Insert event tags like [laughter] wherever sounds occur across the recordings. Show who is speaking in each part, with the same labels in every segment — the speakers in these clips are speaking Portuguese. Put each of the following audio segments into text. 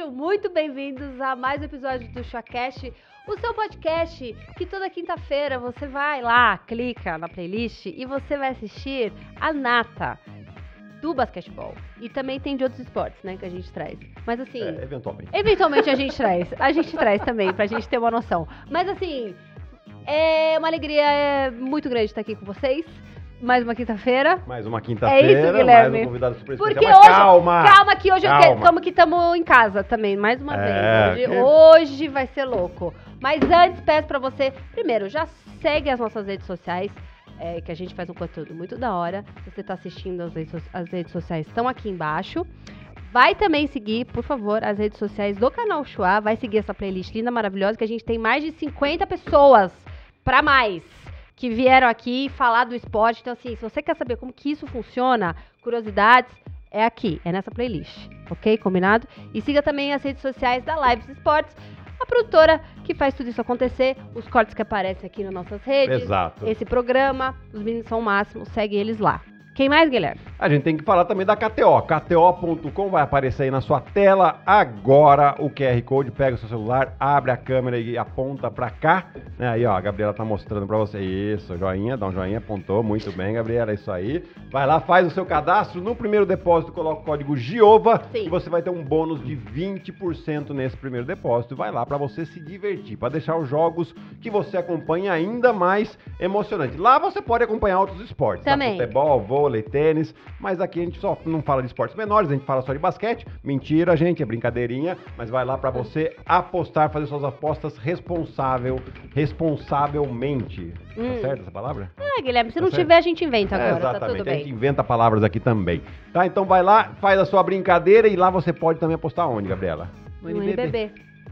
Speaker 1: Sejam muito bem-vindos a mais um episódio do Showcast, o seu podcast que toda quinta-feira você vai lá, clica na playlist e você vai assistir a nata do basquetebol. E também tem de outros esportes, né, que a gente traz. Mas assim, é,
Speaker 2: eventualmente. Eventualmente a gente [laughs] traz. A gente traz também
Speaker 1: pra gente ter uma noção. Mas assim, é uma alegria é muito grande estar aqui com vocês. Mais uma quinta-feira.
Speaker 2: Mais uma quinta-feira. É isso, Guilherme. Mais um convidado super Porque especial. Porque hoje, calma. Calma que hoje calma. eu quero, como que
Speaker 1: estamos em casa também, mais uma é, vez. Hoje, que... hoje vai ser louco. Mas antes peço para você, primeiro, já segue as nossas redes sociais. É, que a gente faz um conteúdo muito da hora. Se você está assistindo, as redes, as redes sociais estão aqui embaixo. Vai também seguir, por favor, as redes sociais do canal Chua. Vai seguir essa playlist linda, maravilhosa, que a gente tem mais de 50 pessoas para mais que vieram aqui falar do esporte. Então, assim, se você quer saber como que isso funciona, curiosidades, é aqui, é nessa playlist, ok? Combinado? E siga também as redes sociais da Lives Esportes, a produtora que faz tudo isso acontecer, os cortes que aparecem aqui nas nossas redes, Exato. esse programa, os meninos são o máximo, segue eles lá. Quem mais, Guilherme?
Speaker 2: A gente tem que falar também da KTO. KTO.com vai aparecer aí na sua tela agora o QR Code. Pega o seu celular, abre a câmera e aponta para cá. Né? Aí, ó, a Gabriela tá mostrando para você. Isso, joinha, dá um joinha, apontou. Muito bem, Gabriela, isso aí. Vai lá, faz o seu cadastro. No primeiro depósito, coloca o código GIOVA Sim. e você vai ter um bônus de 20% nesse primeiro depósito. Vai lá para você se divertir, para deixar os jogos que você acompanha ainda mais emocionante. Lá você pode acompanhar outros esportes. Tá? Também. Tá? Futebol, vôlei vôlei, tênis, mas aqui a gente só não fala de esportes menores, a gente fala só de basquete. Mentira, gente, é brincadeirinha, mas vai lá para você apostar, fazer suas apostas responsável, responsavelmente. Tá hum. Tá certo essa palavra?
Speaker 1: Ah, Guilherme, se tá não certo? tiver, a gente inventa agora, é, exatamente. Tá a gente
Speaker 2: inventa palavras aqui também. Tá, então vai lá, faz a sua brincadeira e lá você pode também apostar onde, Gabriela? No, no NBB.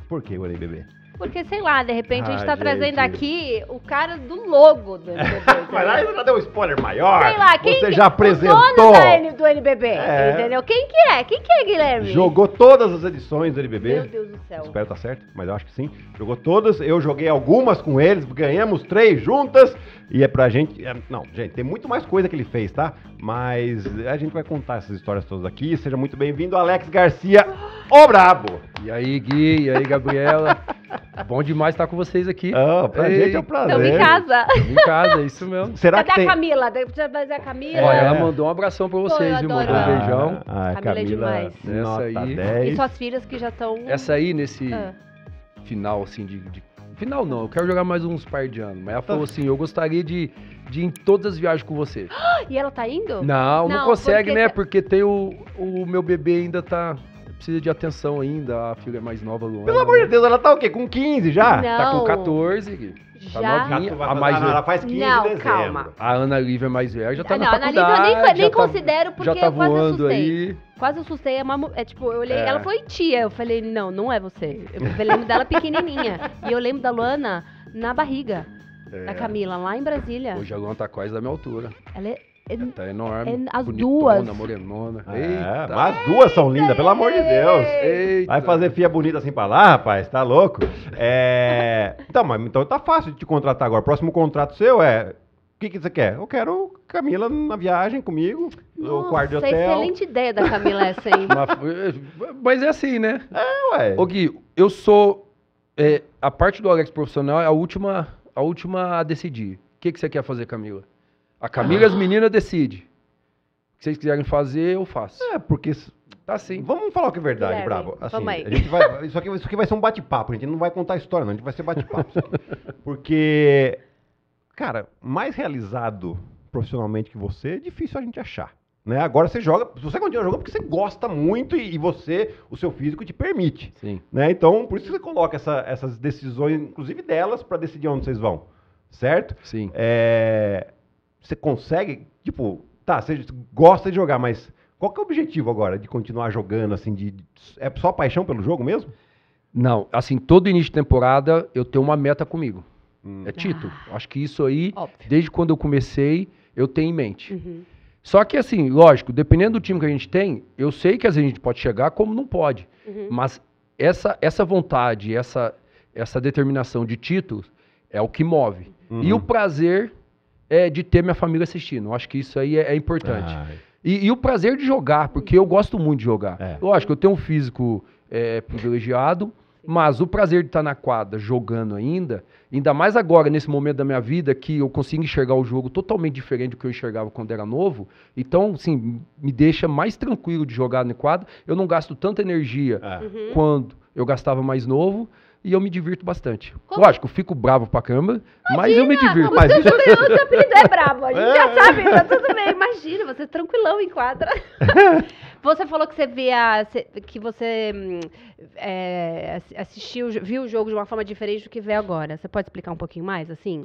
Speaker 2: Por que o NBB?
Speaker 1: Porque, sei lá, de repente ah, a gente ah, tá gente. trazendo aqui o cara do logo do [laughs]
Speaker 2: NBB. Mas aí já deu um spoiler maior. Sei lá, quem Você já é apresentou. O dono da
Speaker 1: do NBB, é. entendeu? Quem que é? Quem que é, Guilherme?
Speaker 2: Jogou todas as edições do NBB. Meu Deus do céu. Espero tá certo, mas eu acho que sim. Jogou todas, eu joguei algumas com eles, ganhamos três juntas. E é pra gente. É, não, gente, tem muito mais coisa que ele fez, tá? Mas a gente vai contar essas histórias todas aqui. Seja muito bem-vindo, Alex Garcia. [gasps] [laughs] Ô Brabo! E aí, Gui, e
Speaker 3: aí, Gabriela. [laughs] Bom demais estar com vocês aqui. Ah, pra Ei, gente é um prazer. Estamos em casa. Estamos em casa, é isso mesmo. [laughs] Será Cadê que tem... a
Speaker 1: Camila? Precisa fazer a Camila? Olha, ela mandou
Speaker 3: um abração pra vocês, viu? Mandou um beijão. Ah, Camila, é Camila é demais. Nossa, aí. 10. E
Speaker 1: suas filhas que já estão.
Speaker 3: Essa aí, nesse ah. final, assim, de, de. Final não, eu quero jogar mais uns par de anos. Mas ela falou tá. assim: eu gostaria de de ir em todas as viagens com você. [gasps]
Speaker 1: E ela tá indo? Não, não, não consegue, porque... né?
Speaker 3: Porque tem o, o meu bebê ainda tá precisa de atenção ainda, a filha mais nova, Luana. Pelo amor de né? Deus, ela tá o quê? Com 15 já? Não. Tá com 14. Tá já. novinha. A mais velha. Ela faz 15 Não, dezembro. calma. A Ana Lívia é mais velha, já tá ah, não, na faculdade. a Ana Lívia eu nem, nem considero porque já tá, tá quase assustei. Aí.
Speaker 1: Quase assustei. É, uma, é tipo, eu olhei, é. ela foi tia. Eu falei, não, não é você. Eu lembro dela pequenininha. e eu lembro da Luana na barriga.
Speaker 3: É. Da Camila,
Speaker 1: lá em Brasília.
Speaker 3: Hoje a Luana tá quase da minha altura. Ela é Tá enorme. as bonitona, duas.
Speaker 2: Morenona. É, mas as duas são lindas, pelo amor de Deus. Eita. Vai fazer fia bonita assim pra lá, rapaz? Tá louco? É. [laughs] então, mas então tá fácil de te contratar agora. Próximo contrato seu é. O que, que você quer? Eu quero Camila na viagem comigo, Nossa, o quarto de hotel.
Speaker 1: excelente ideia da Camila essa aí. [laughs] mas,
Speaker 3: é, mas é assim, né? É, ué. Ô Gui, eu sou. É, a parte do Alex profissional é a última, a última a decidir. O que, que você quer fazer, Camila? A Camila e as meninas decidem. O que vocês quiserem fazer, eu faço. É, porque. Tá sim. Vamos falar o que é verdade, Bravo. Assim, vamos aí. A gente vai, [laughs] isso, aqui, isso aqui vai
Speaker 2: ser um bate-papo, a gente não vai contar história, não. A gente vai ser bate-papo. [laughs] Porque, cara, mais realizado profissionalmente que você, é difícil a gente achar. Né? Agora você joga, você continua jogando é porque você gosta muito e, e, você, o seu físico te permite. Sim. Né? Então, por isso que você coloca essa, essas decisões, inclusive delas, para decidir onde vocês vão. Certo? Sim. É, você consegue, tipo, tá, você gosta de jogar, mas
Speaker 3: qual que é o objetivo agora de continuar jogando, assim, de, é só paixão pelo jogo mesmo? Não, assim, todo início de temporada eu tenho uma meta comigo. Hum. É título. Ah. Acho que isso aí, Óbvio. desde quando eu comecei, eu tenho em mente. Uhum. Só que assim, lógico, dependendo do time que a gente tem, eu sei que às vezes a gente pode chegar como não pode. Uhum. Mas essa, essa vontade, essa, essa determinação de título é o que move. Uhum. E o prazer é, de ter minha família assistindo. Eu acho que isso aí é, é importante. Ah, é. E, e, o prazer de jogar, porque eu gosto muito de jogar. É. Lógico, eu tenho um físico é, privilegiado, mas o prazer de estar na quadra jogando ainda, ainda mais agora, nesse momento da minha vida, que eu consigo enxergar o jogo totalmente diferente do que eu enxergava quando era novo. Então, assim, me deixa mais tranquilo de jogar na quadra. Eu não gasto tanta energia é. Uhum. quando eu gastava mais novo e eu me divirto bastante. Como? Lógico, fico bravo pra câmera, mas eu me divirto. Mas o é seu, o seu apelido é bravo, a gente é. já sabe, tá tudo bem. Imagina,
Speaker 1: você é tranquilão em quadra. [laughs] você falou que você via, que você hum, é, assistiu, viu o jogo de uma forma diferente do que vê agora. Você pode explicar um pouquinho mais, assim?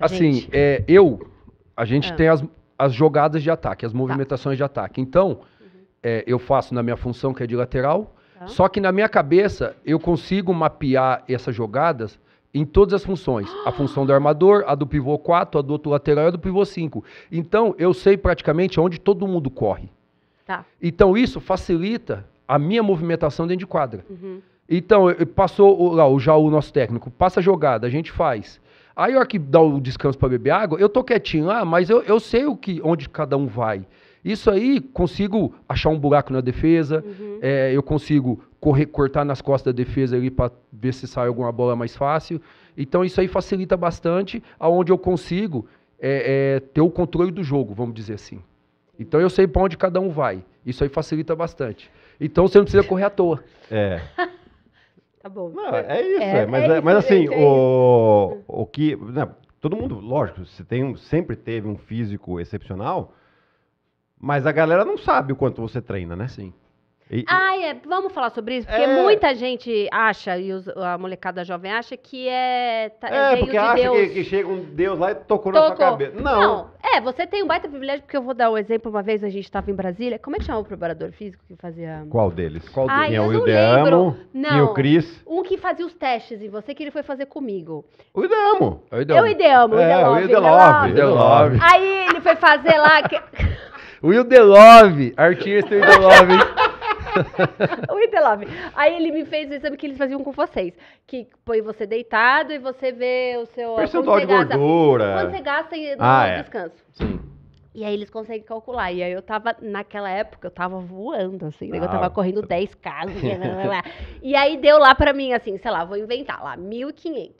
Speaker 3: Assim, é, eu, a gente ah. tem as, as jogadas de ataque, as tá. movimentações tá. de ataque. Então, uhum. É, eu faço na minha função, que é de lateral, só que na minha cabeça eu consigo mapear essas jogadas em todas as funções. A função do armador, a do pivô 4, a do outro lateral e a do pivô 5. Então eu sei praticamente onde todo mundo corre. Tá. Então isso facilita a minha movimentação dentro de quadra. Uhum. Então, passou lá o Jaú, nosso técnico, passa a jogada, a gente faz. Aí, a hora que dá o descanso para beber água, eu tô quietinho lá, mas eu, eu sei o que, onde cada um vai. Isso aí consigo achar um buraco na defesa, uhum. é, eu consigo correr, cortar nas costas da defesa ali para ver se sai alguma bola mais fácil. Então isso aí facilita bastante, aonde eu consigo é, é, ter o controle do jogo, vamos dizer assim. Então eu sei para onde cada um vai. Isso aí facilita bastante. Então você não precisa correr à toa. É.
Speaker 4: [laughs] tá bom. Não, é isso, é, é mas, é é, mas assim,
Speaker 3: o, o que. Né, todo mundo, lógico,
Speaker 2: você tem um, sempre teve um físico excepcional, mas a galera não sabe o quanto você treina, né? Sim. E,
Speaker 1: ah, é, vamos falar sobre isso, porque é... muita gente acha, e os, a molecada jovem acha, que é. Tá, é, é porque de acha que, que,
Speaker 2: chega um Deus lá e tocou, tocou. na sua cabeça. Não. não.
Speaker 1: É, você tem um baita privilégio, porque eu vou dar um exemplo. Uma vez a gente estava em Brasília. Como é que chama o preparador físico que fazia.
Speaker 2: Qual deles? Qual deles? Ai, eu não lembro. Não. o Cris.
Speaker 1: Um que fazia os testes em você, que ele foi fazer comigo.
Speaker 3: O Ideamo. O Ideamo. Eu Ideamo. É, o Ideamo. É,
Speaker 1: Aí ele foi fazer lá. [laughs]
Speaker 3: Will the Love, artista Will the Love, [laughs]
Speaker 1: Will the Love. Aí ele me fez o exame que eles faziam com vocês. Que põe você deitado e você vê o seu... Percentual de gordura. Quando você gasta no ah, é. descanso. Sim. E aí eles conseguem calcular. E aí eu tava, naquela época, eu tava voando, assim, ah, eu tava correndo 10 casas. e aí deu lá pra mim, assim, sei lá, vou inventar lá, 1.500.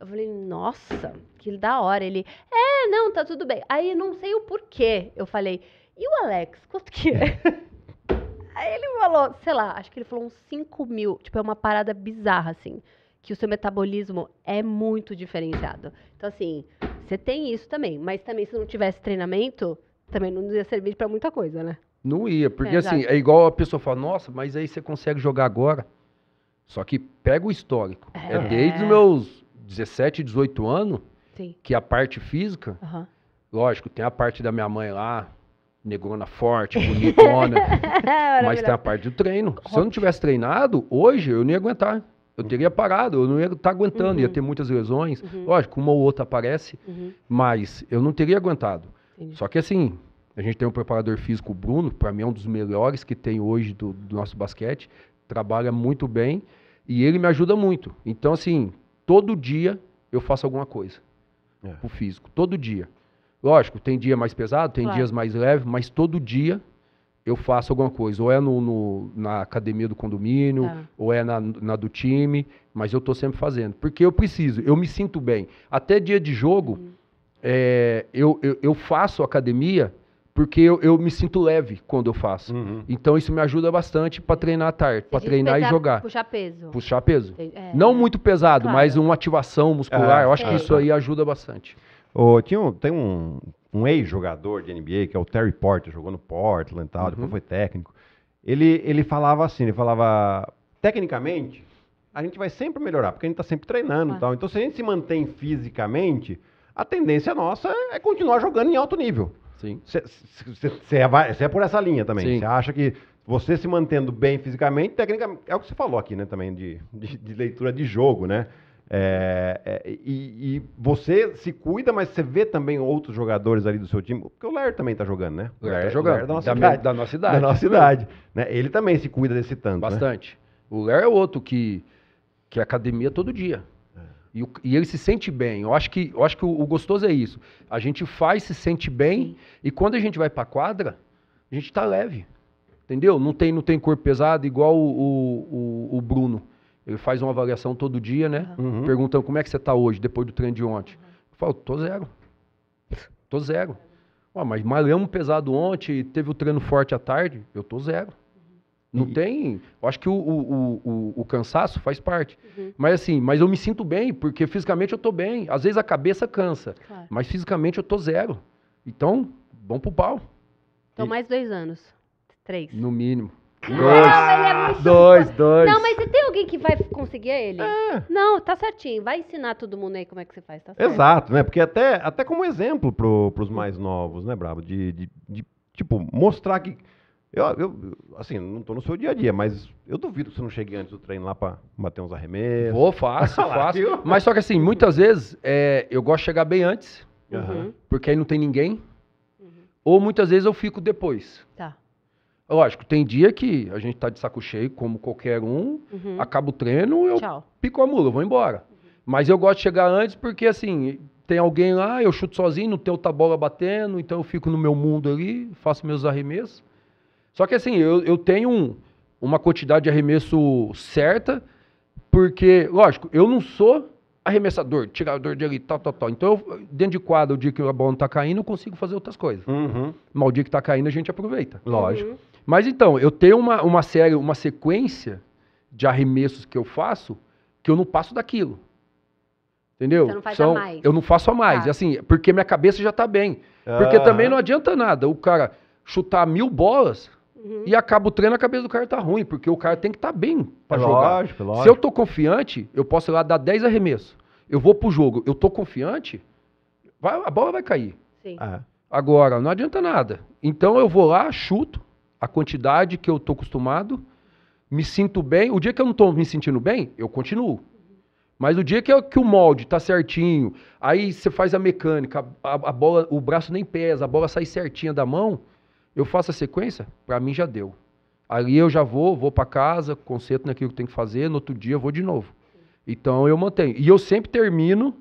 Speaker 1: Eu falei, nossa, que da hora. Ele, é, não, tá tudo bem. Aí não sei o porquê. Eu falei, e o Alex, quanto que é? [laughs] Aí ele falou, sei lá, acho que ele falou uns 5 mil. Tipo, é uma parada bizarra, assim. Que o seu metabolismo é muito diferenciado. Então, assim, você tem isso também. Mas também, se não tivesse treinamento, também não ia servir para muita coisa, né?
Speaker 3: Não ia, porque é, assim, é igual a pessoa fala, nossa, mas aí você consegue jogar agora. Só que pega o histórico. É, é desde os meus 17, 18 anos Sim. que a parte física, uhum. lógico, tem a parte da minha mãe lá, negona forte, [laughs] bonitona. mas tem a parte do treino. Se eu não tivesse treinado, hoje eu não ia aguentar. Eu teria parado, eu não ia estar tá aguentando, uhum. ia ter muitas lesões. Uhum. Lógico, uma ou outra aparece, uhum. mas eu não teria aguentado. Entendi. Só que assim, a gente tem um preparador físico, o Bruno, para mim é um dos melhores que tem hoje do, do, nosso basquete, trabalha muito bem e ele me ajuda muito. Então, assim, todo dia eu faço alguma coisa é. o físico, todo dia. Lógico, tem dia mais pesado, tem claro. dias mais leve, mas todo dia eu faço alguma coisa. Ou é no, no na academia do condomínio, tá. ou é na, na, do time, mas eu estou sempre fazendo. Porque eu preciso, eu me sinto bem. Até dia de jogo, uhum. é, eu, eu, eu, faço academia porque eu, eu, me sinto leve quando eu faço. Uhum. Então isso me ajuda bastante para treinar à tarde, para treinar pesar, e jogar. Puxar peso. Puxar peso. É, Não muito pesado, claro. mas uma ativação muscular. É, eu acho que isso aí ajuda bastante. Oh,
Speaker 2: tinha um, tem um, um ex-jogador de NBA, que é o Terry Porter, jogou no Portland e tal, uhum. depois foi técnico. Ele, ele falava assim, ele falava, tecnicamente, a gente vai sempre melhorar, porque a gente está sempre treinando ah. e é. tal. Então, se a gente se mantém fisicamente, a tendência nossa é, é continuar jogando em alto nível. Sim. Você é, é por essa linha também. Você acha que você se mantendo bem fisicamente, tecnicamente, é o que você falou aqui, né, também, de, de, de leitura de jogo, né? É, é, e, e, você se cuida, mas você vê também outros jogadores ali do seu time, porque o Ler também está jogando, né? O Lair tá jogando. Lair da, é nossa da, da nossa cidade Da nossa cidade
Speaker 3: Né? Ele também se cuida desse tanto. Né? Bastante. Né? O Ler é outro que, que é academia todo dia. É. E, e, ele se sente bem. Eu acho que, eu acho que o, o gostoso é isso. A gente faz, se sente bem, e quando a gente vai pra quadra, a gente está leve. Entendeu? Não tem, não tem corpo pesado igual o, o, o Bruno. Ele faz uma avaliação todo dia, né? Uhum. Perguntando como é que você está hoje, depois do treino de ontem. Eu falo, tô zero. Tô zero. Ué, mas malhamos pesado ontem, teve o treino forte à tarde, eu tô zero. Não e... tem. Eu acho que o, o, o, o cansaço faz parte. Uhum. Mas assim, mas eu me sinto bem, porque fisicamente eu tô bem. Às vezes a cabeça cansa, claro. mas fisicamente eu tô zero. Então, bom pro pau. Então, e...
Speaker 1: mais dois anos. Três.
Speaker 3: No mínimo. Dois. Não, ele é muito ah, dois, dois. Não,
Speaker 1: mas tem alguém que vai conseguir é ele? É. Não, tá certinho. Vai ensinar todo mundo aí como é que você faz, tá certo. Exato,
Speaker 2: né? Porque até, até como exemplo pro, pros mais novos, né, Bravo? De, de, de tipo, mostrar que. Eu, eu, assim, não tô no seu dia a dia, mas eu duvido que você não chegue antes do treino lá pra bater uns
Speaker 3: arremessos. Vou, faço, [laughs] faço. Mas só que assim, muitas vezes é, eu gosto de chegar bem antes, uhum. porque aí não tem ninguém. Uhum. Ou muitas vezes eu fico depois. Tá. Lógico, tem dia que a gente tá de saco cheio, como qualquer um, uhum. acaba o treino, eu Tchau. pico a mula, vou embora. Uhum. Mas eu gosto de chegar antes porque, assim, tem alguém lá, eu chuto sozinho, não tem outra tá bola batendo, então eu fico no meu mundo ali, faço meus arremessos. Só que, assim, eu, eu tenho um, uma quantidade de arremesso certa, porque, lógico, eu não sou arremessador, tirador de ali, tal, tal, tal. Então, eu, dentro de quadra, o dia que a bola não tá caindo, eu consigo fazer outras coisas. Uhum. Mas o dia que tá caindo, a gente aproveita. Lógico. Uhum. Mas então, eu tenho uma, uma série, uma sequência de arremessos que eu faço que eu não passo daquilo. Entendeu? Você não faz São, a mais. Eu não faço a mais. Tá. Assim, porque minha cabeça já está bem. Ah. Porque também não adianta nada o cara chutar mil bolas uhum. e acaba o treino, a cabeça do cara tá ruim, porque o cara tem que estar tá bem para é jogar. Lógico, é lógico. Se eu tô confiante, eu posso ir lá dar 10 arremessos. Eu vou pro jogo, eu tô confiante, vai, a bola vai cair. Sim. Ah. Agora, não adianta nada. Então eu vou lá, chuto, a quantidade que eu estou acostumado, me sinto bem. O dia que eu não estou me sentindo bem, eu continuo. Mas o dia que, eu, que o molde está certinho, aí você faz a mecânica, a, a, bola, o braço nem pesa, a bola sai certinha da mão, eu faço a sequência, para mim já deu. Aí eu já vou, vou para casa, concentro naquilo que tem que fazer, no outro dia eu vou de novo. Então eu mantenho. E eu sempre termino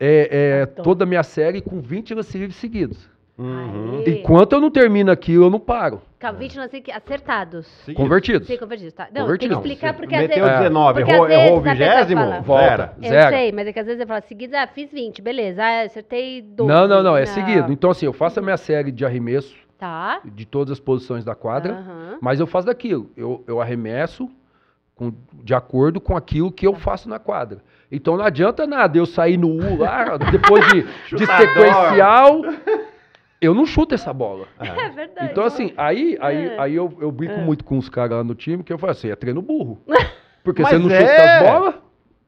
Speaker 3: é, é, toda a minha série com 20 lances livres seguidos. Uhum. Enquanto eu não termino aquilo, eu não paro.
Speaker 1: Calvite não sei que acertados.
Speaker 2: Seguidos.
Speaker 3: Convertidos. Sim,
Speaker 1: convertidos, tá. Não, convertidos. tem que explicar porque às vezes... Meteu 19, errou, vezes errou o vigésimo, fala, Zero. Eu sei, mas é que às vezes eu falo, seguidos, ah, fiz 20, beleza, ah, acertei 12. Não, não, não, é seguido. Então
Speaker 3: assim, eu faço a minha série de arremesso
Speaker 1: tá. de
Speaker 3: todas as posições da quadra, uhum. mas eu faço daquilo, eu, eu arremesso com, de acordo com aquilo que eu faço na quadra. Então não adianta nada eu sair no U lá, [laughs] depois de, de sequencial eu não chuto essa bola. É, é verdade. Então, assim, aí, aí, é. aí eu, eu brinco é. muito com os caras lá no time, que eu falo assim, é treino burro. [laughs] Porque Mas você não é. chuta as bolas,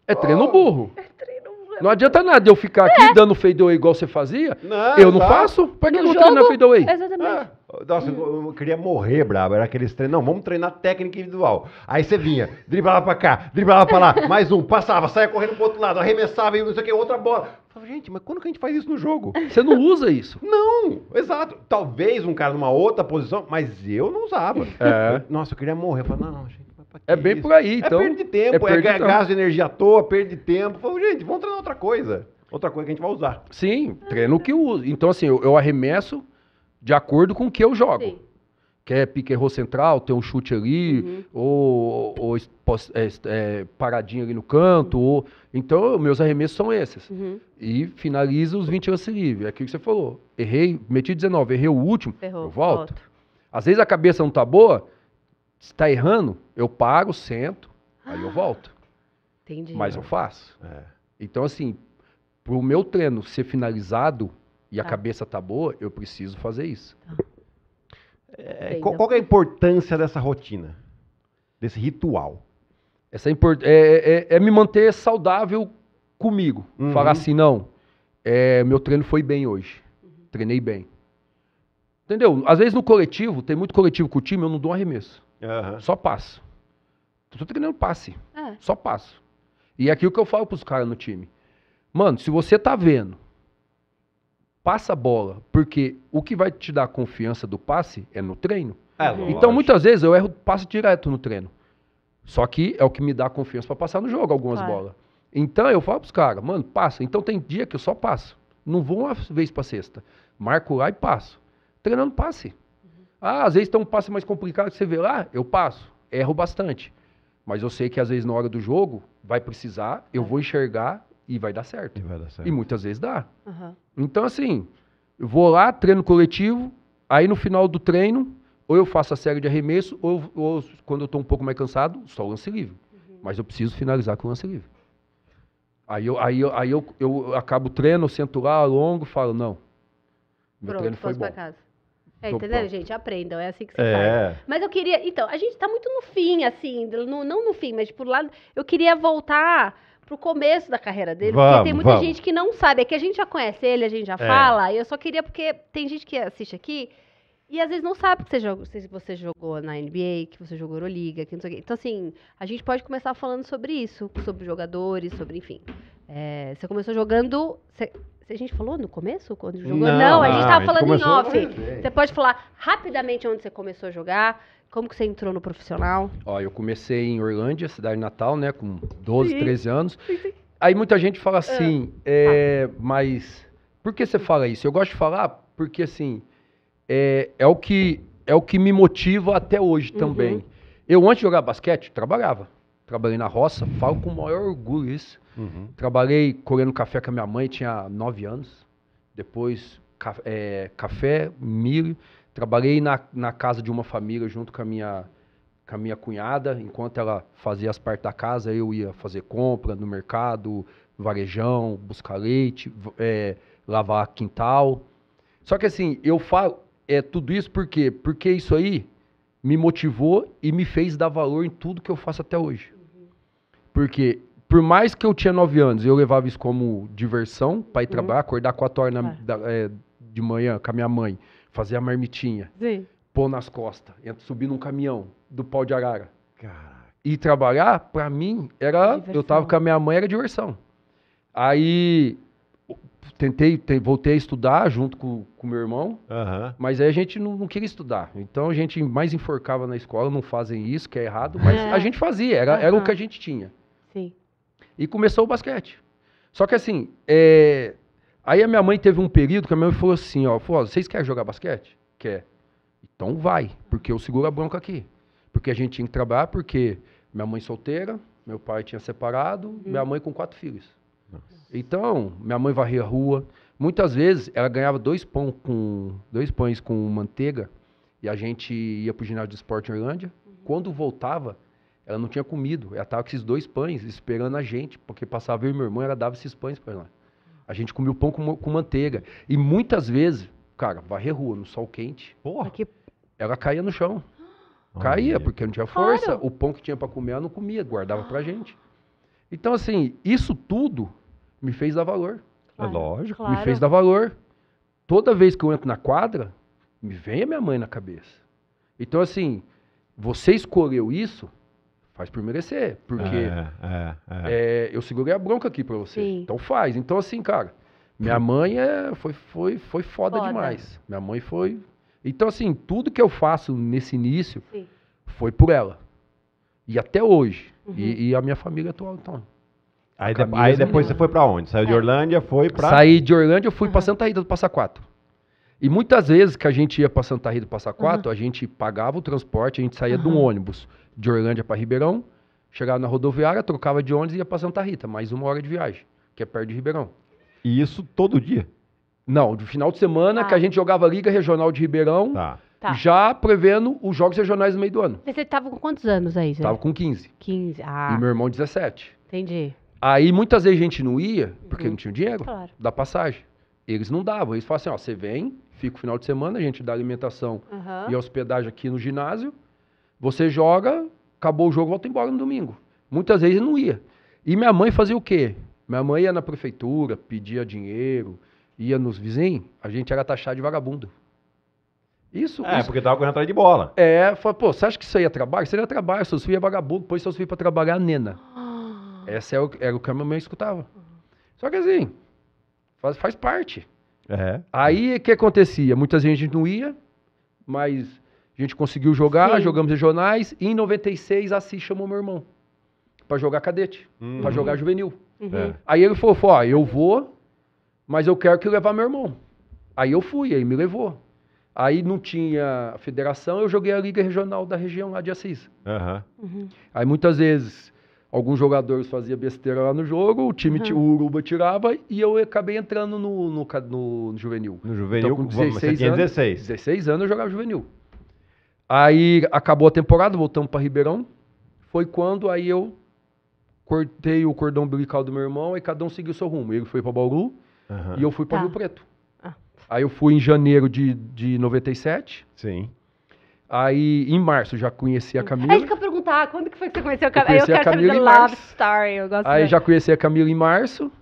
Speaker 3: é treino burro. É treino não adianta nada eu ficar aqui dando fadeaway igual você fazia. Não, eu não tá. faço. Pra que eu vou jogo? treinar fadeaway?
Speaker 4: Exatamente.
Speaker 3: Nossa, hum. eu queria morrer,
Speaker 2: brabo. Era aqueles treinos. Não, vamos treinar técnica individual. Aí você vinha, driblava pra cá, driblava pra lá, mais um, passava, saia correndo pro outro lado, arremessava e não sei o que, outra bola. Falei, gente, mas quando que a gente faz isso no jogo? [laughs] Você não usa isso? não, exato. Talvez um cara numa outra posição, mas eu não usava. É. [laughs] Nossa, eu queria morrer. Eu falei, não, não, gente. É bem isso? por aí, é então. É perda de tempo, é, é, é gasto de energia à toa, perda de tempo. Eu falei, gente, vamos treinar outra coisa. Outra coisa que a gente vai usar.
Speaker 3: Sim, treino o que eu uso. Então, assim, eu, eu arremesso de acordo com o que eu jogo. Sim quer é pique errou central, tem um chute ali, uhum. ou, ou, é, é, paradinha ali no canto. Uhum. Ou, então, meus arremessos são esses. Uhum. E finaliza os 20 lances livres. É aquilo que você falou. Errei, meti 19, errei o último, eu volto. volto. Às vezes a cabeça não tá boa, se tá errando, eu paro, sento, aí eu ah, volto. Entendi. Mas eu faço. É. Então, assim, pro meu treino ser finalizado e tá. a cabeça tá boa, eu preciso fazer isso. Tá. É, qual, qual é a importância dessa rotina? Desse ritual? Essa é import... É, é, é, é me manter saudável comigo. Uhum. Falar assim, não, é, meu treino foi bem hoje. Uhum. Treinei bem. Entendeu? Às vezes no coletivo, tem muito coletivo com o time, eu não dou um arremesso. Uhum. Só passo. Estou treinando passe. É. Só passo. E é aquilo que eu falo para os caras no time. Mano, se você tá vendo passa a bola, porque o que vai te dar confiança do passe é no treino. É, uhum. então muitas vezes eu erro passe direto no treino. Só que é o que me dá confiança para passar no jogo algumas claro. bolas. Então eu falo pros caras, mano, passa. Então tem dia que eu só passo. Não vou uma vez para sexta. Marco lá e passo. Treinando passe. Uhum. Ah, às vezes tem um passe mais complicado que você vê lá, eu passo. Erro bastante. Mas eu sei que às vezes na hora do jogo vai precisar, eu vou enxergar e vai dar certo. E vai dar certo. E muitas vezes dá. Uhum. Então, assim, eu vou lá, treino coletivo, aí no final do treino, ou eu faço a série de arremesso, ou, ou quando eu estou um pouco mais cansado, só o lance livre. Uhum. Mas eu preciso finalizar com o lance livre. Aí eu, aí eu, aí eu, eu acabo o treino, sento lá, alongo, falo, não. Meu Pronto, treino foi bom. Pra casa.
Speaker 1: É, entendeu, gente? Aprendam, é assim que se é. faz. Mas eu queria. Então, a gente está muito no fim, assim, no, não no fim, mas por tipo, Eu queria voltar pro começo da carreira dele, vamos, porque tem muita vamos. gente que não sabe. É que a gente já conhece ele, a gente já é. fala. E eu só queria, porque tem gente que assiste aqui e às vezes não sabe que você jogou, se você jogou na NBA, que você jogou Euroliga, que não sei o quê. Então, assim, a gente pode começar falando sobre isso, sobre jogadores, sobre, enfim. É, você começou jogando. Você, a gente falou no começo? Quando jogou? Não, não a gente estava falando em off. Você pode falar rapidamente onde você começou a jogar, como que você entrou no profissional?
Speaker 3: Ó, eu comecei em Orlândia, cidade natal, né? Com 12, sim. 13 anos. Sim, sim. Aí muita gente fala ah. assim, ah. é, ah. mas por que você fala isso? Eu gosto de falar porque, assim, é, é, o, que, é o que me motiva até hoje uhum. também. Eu, antes de jogar basquete, trabalhava. Trabalhei na roça, falo com o maior orgulho isso. Uhum. Trabalhei colhendo café com a minha mãe, tinha 9 anos. Depois, ca é, café, milho. Trabalhei na, na casa de uma família junto com a minha com a minha cunhada, enquanto ela fazia as partes da casa, eu ia fazer compra no mercado, varejão, buscar leite, é, lavar quintal. Só que assim, eu falo é tudo isso por quê? Porque isso aí me motivou e me fez dar valor em tudo que eu faço até hoje. Uhum. Porque por mais que eu tinha 9 anos, eu levava isso como diversão para ir uhum. trabalhar, acordar quatro horas na, é. da, é, de manhã com a minha mãe fazer a marmitinha, Sim. pôr nas costas, subir num caminhão do pau de arara. Caraca. E trabalhar, para mim, era. Diversão. Eu tava com a minha mãe, era diversão. Aí tentei, te, voltei a estudar junto com o meu irmão, uhum. mas aí a gente não, não, queria estudar. Então a gente mais enforcava na escola, não fazem isso, que é errado, mas é. a gente fazia, era, uhum. era o que a gente tinha. Sim. E começou o basquete. Só que assim, é, Aí a minha mãe teve um período que a minha mãe falou assim, ó, falou, vocês querem jogar basquete? Quer. Então vai, porque eu seguro a banca aqui. Porque a gente tinha que trabalhar, porque minha mãe solteira, meu pai tinha separado, uhum. minha mãe com quatro filhos. Nossa. Então, minha mãe varria a rua. Muitas vezes ela ganhava dois, pão com, dois pães com manteiga e a gente ia pro ginásio de esporte em Irlândia. Uhum. Quando voltava, ela não tinha comido. Ela tava com esses dois pães esperando a gente, porque passava eu e meu irmão, ela dava esses pães para nós. A gente comia o pão com, com manteiga. E muitas vezes, cara, varrer rua no sol quente. Porra. Que... Ela caía no chão. Caía, porque não tinha força. Claro. O pão que tinha para comer, ela não comia, guardava pra gente. Então, assim, isso tudo me fez dar valor. É lógico. Claro. Me fez dar valor. Toda vez que eu entro na quadra, me vem a minha mãe na cabeça. Então, assim, você escolheu isso, Faz por merecer, porque é é, é, é, eu segurei a bronca aqui pra você. Sim. Então faz. Então, assim, cara, minha mãe é, foi, foi, foi foda, foda, demais. Minha mãe foi. Então, assim, tudo que eu faço nesse início Sim. foi por ela. E até hoje. Uhum. E, e, a minha família atual, então. Aí, de, aí depois você foi pra onde? Saiu de é. Orlândia, foi pra. Saí de Orlândia, eu fui uhum. pra Santa Rita do Passa Quatro. E muitas vezes que a gente ia para Santa Rita passar quatro, uhum. a gente pagava o transporte, a gente saía uhum. de um ônibus de Orlândia para Ribeirão, chegava na rodoviária, trocava de ônibus e ia para Santa Rita, mais uma hora de viagem, que é perto de Ribeirão. E isso todo dia? Não, do final de semana ah. que a ah. gente jogava Liga Regional de Ribeirão, tá. tá. já prevendo os jogos regionais no meio do ano.
Speaker 1: Você estava com quantos anos aí? Estava com 15. 15, ah. E
Speaker 3: meu irmão 17. Entendi. Aí muitas vezes a gente não ia, porque uhum. não tinha dinheiro claro. da passagem. Eles não davam, eles falavam assim, ó, você vem, fica o final de semana, a gente dá alimentação uhum. e hospedagem aqui no ginásio. Você joga, acabou o jogo, volta embora no domingo. Muitas vezes não ia. E minha mãe fazia o quê? Minha mãe ia na prefeitura, pedia dinheiro, ia nos vizinhos, a gente era taxado de vagabundo. Isso. É, isso.
Speaker 2: porque tava correndo atrás de bola.
Speaker 3: É, fala, pô, você acha que isso aí é trabalho? Isso aí é trabalho, seus filhos é vagabundo, depois seus filhos pra trabalhar, nena. Ah. Essa era é o, era o que a minha mãe escutava. Só que assim, faz, faz parte. Aí o que acontecia? Muitas vezes a gente não ia, mas a gente conseguiu jogar, Sim. jogamos regionais. E em 96 a CI chamou meu irmão para jogar cadete, uhum. para jogar juvenil. Uhum. É. Aí ele falou, falou: ó, eu vou, mas eu quero que eu levar meu irmão. Aí eu fui, aí me levou. Aí não tinha federação, eu joguei a Liga Regional da região lá de Assis. Uhum. Aí muitas vezes alguns jogadores faziam besteira lá no jogo, o time, uhum. o Uruba tirava e eu acabei entrando no, no, no, no juvenil. No juvenil, então, com 16 você anos, 16. 16 anos eu jogava juvenil. Aí acabou a temporada, voltamos para Ribeirão. Foi quando aí eu cortei o cordão umbilical do meu irmão e cada um seguiu seu rumo. Ele foi para Bauru uhum. e eu fui para ah. Tá. Rio Preto. Ah. Aí eu fui em janeiro de, de 97. Sim. Aí, em março, já conheci a hum. Camila. Aí é
Speaker 1: eu perguntar, quando que foi que você conheceu a Camila? Eu, conheci a Camila saber Love Story, eu gosto
Speaker 3: Aí já conheci a Camila em março.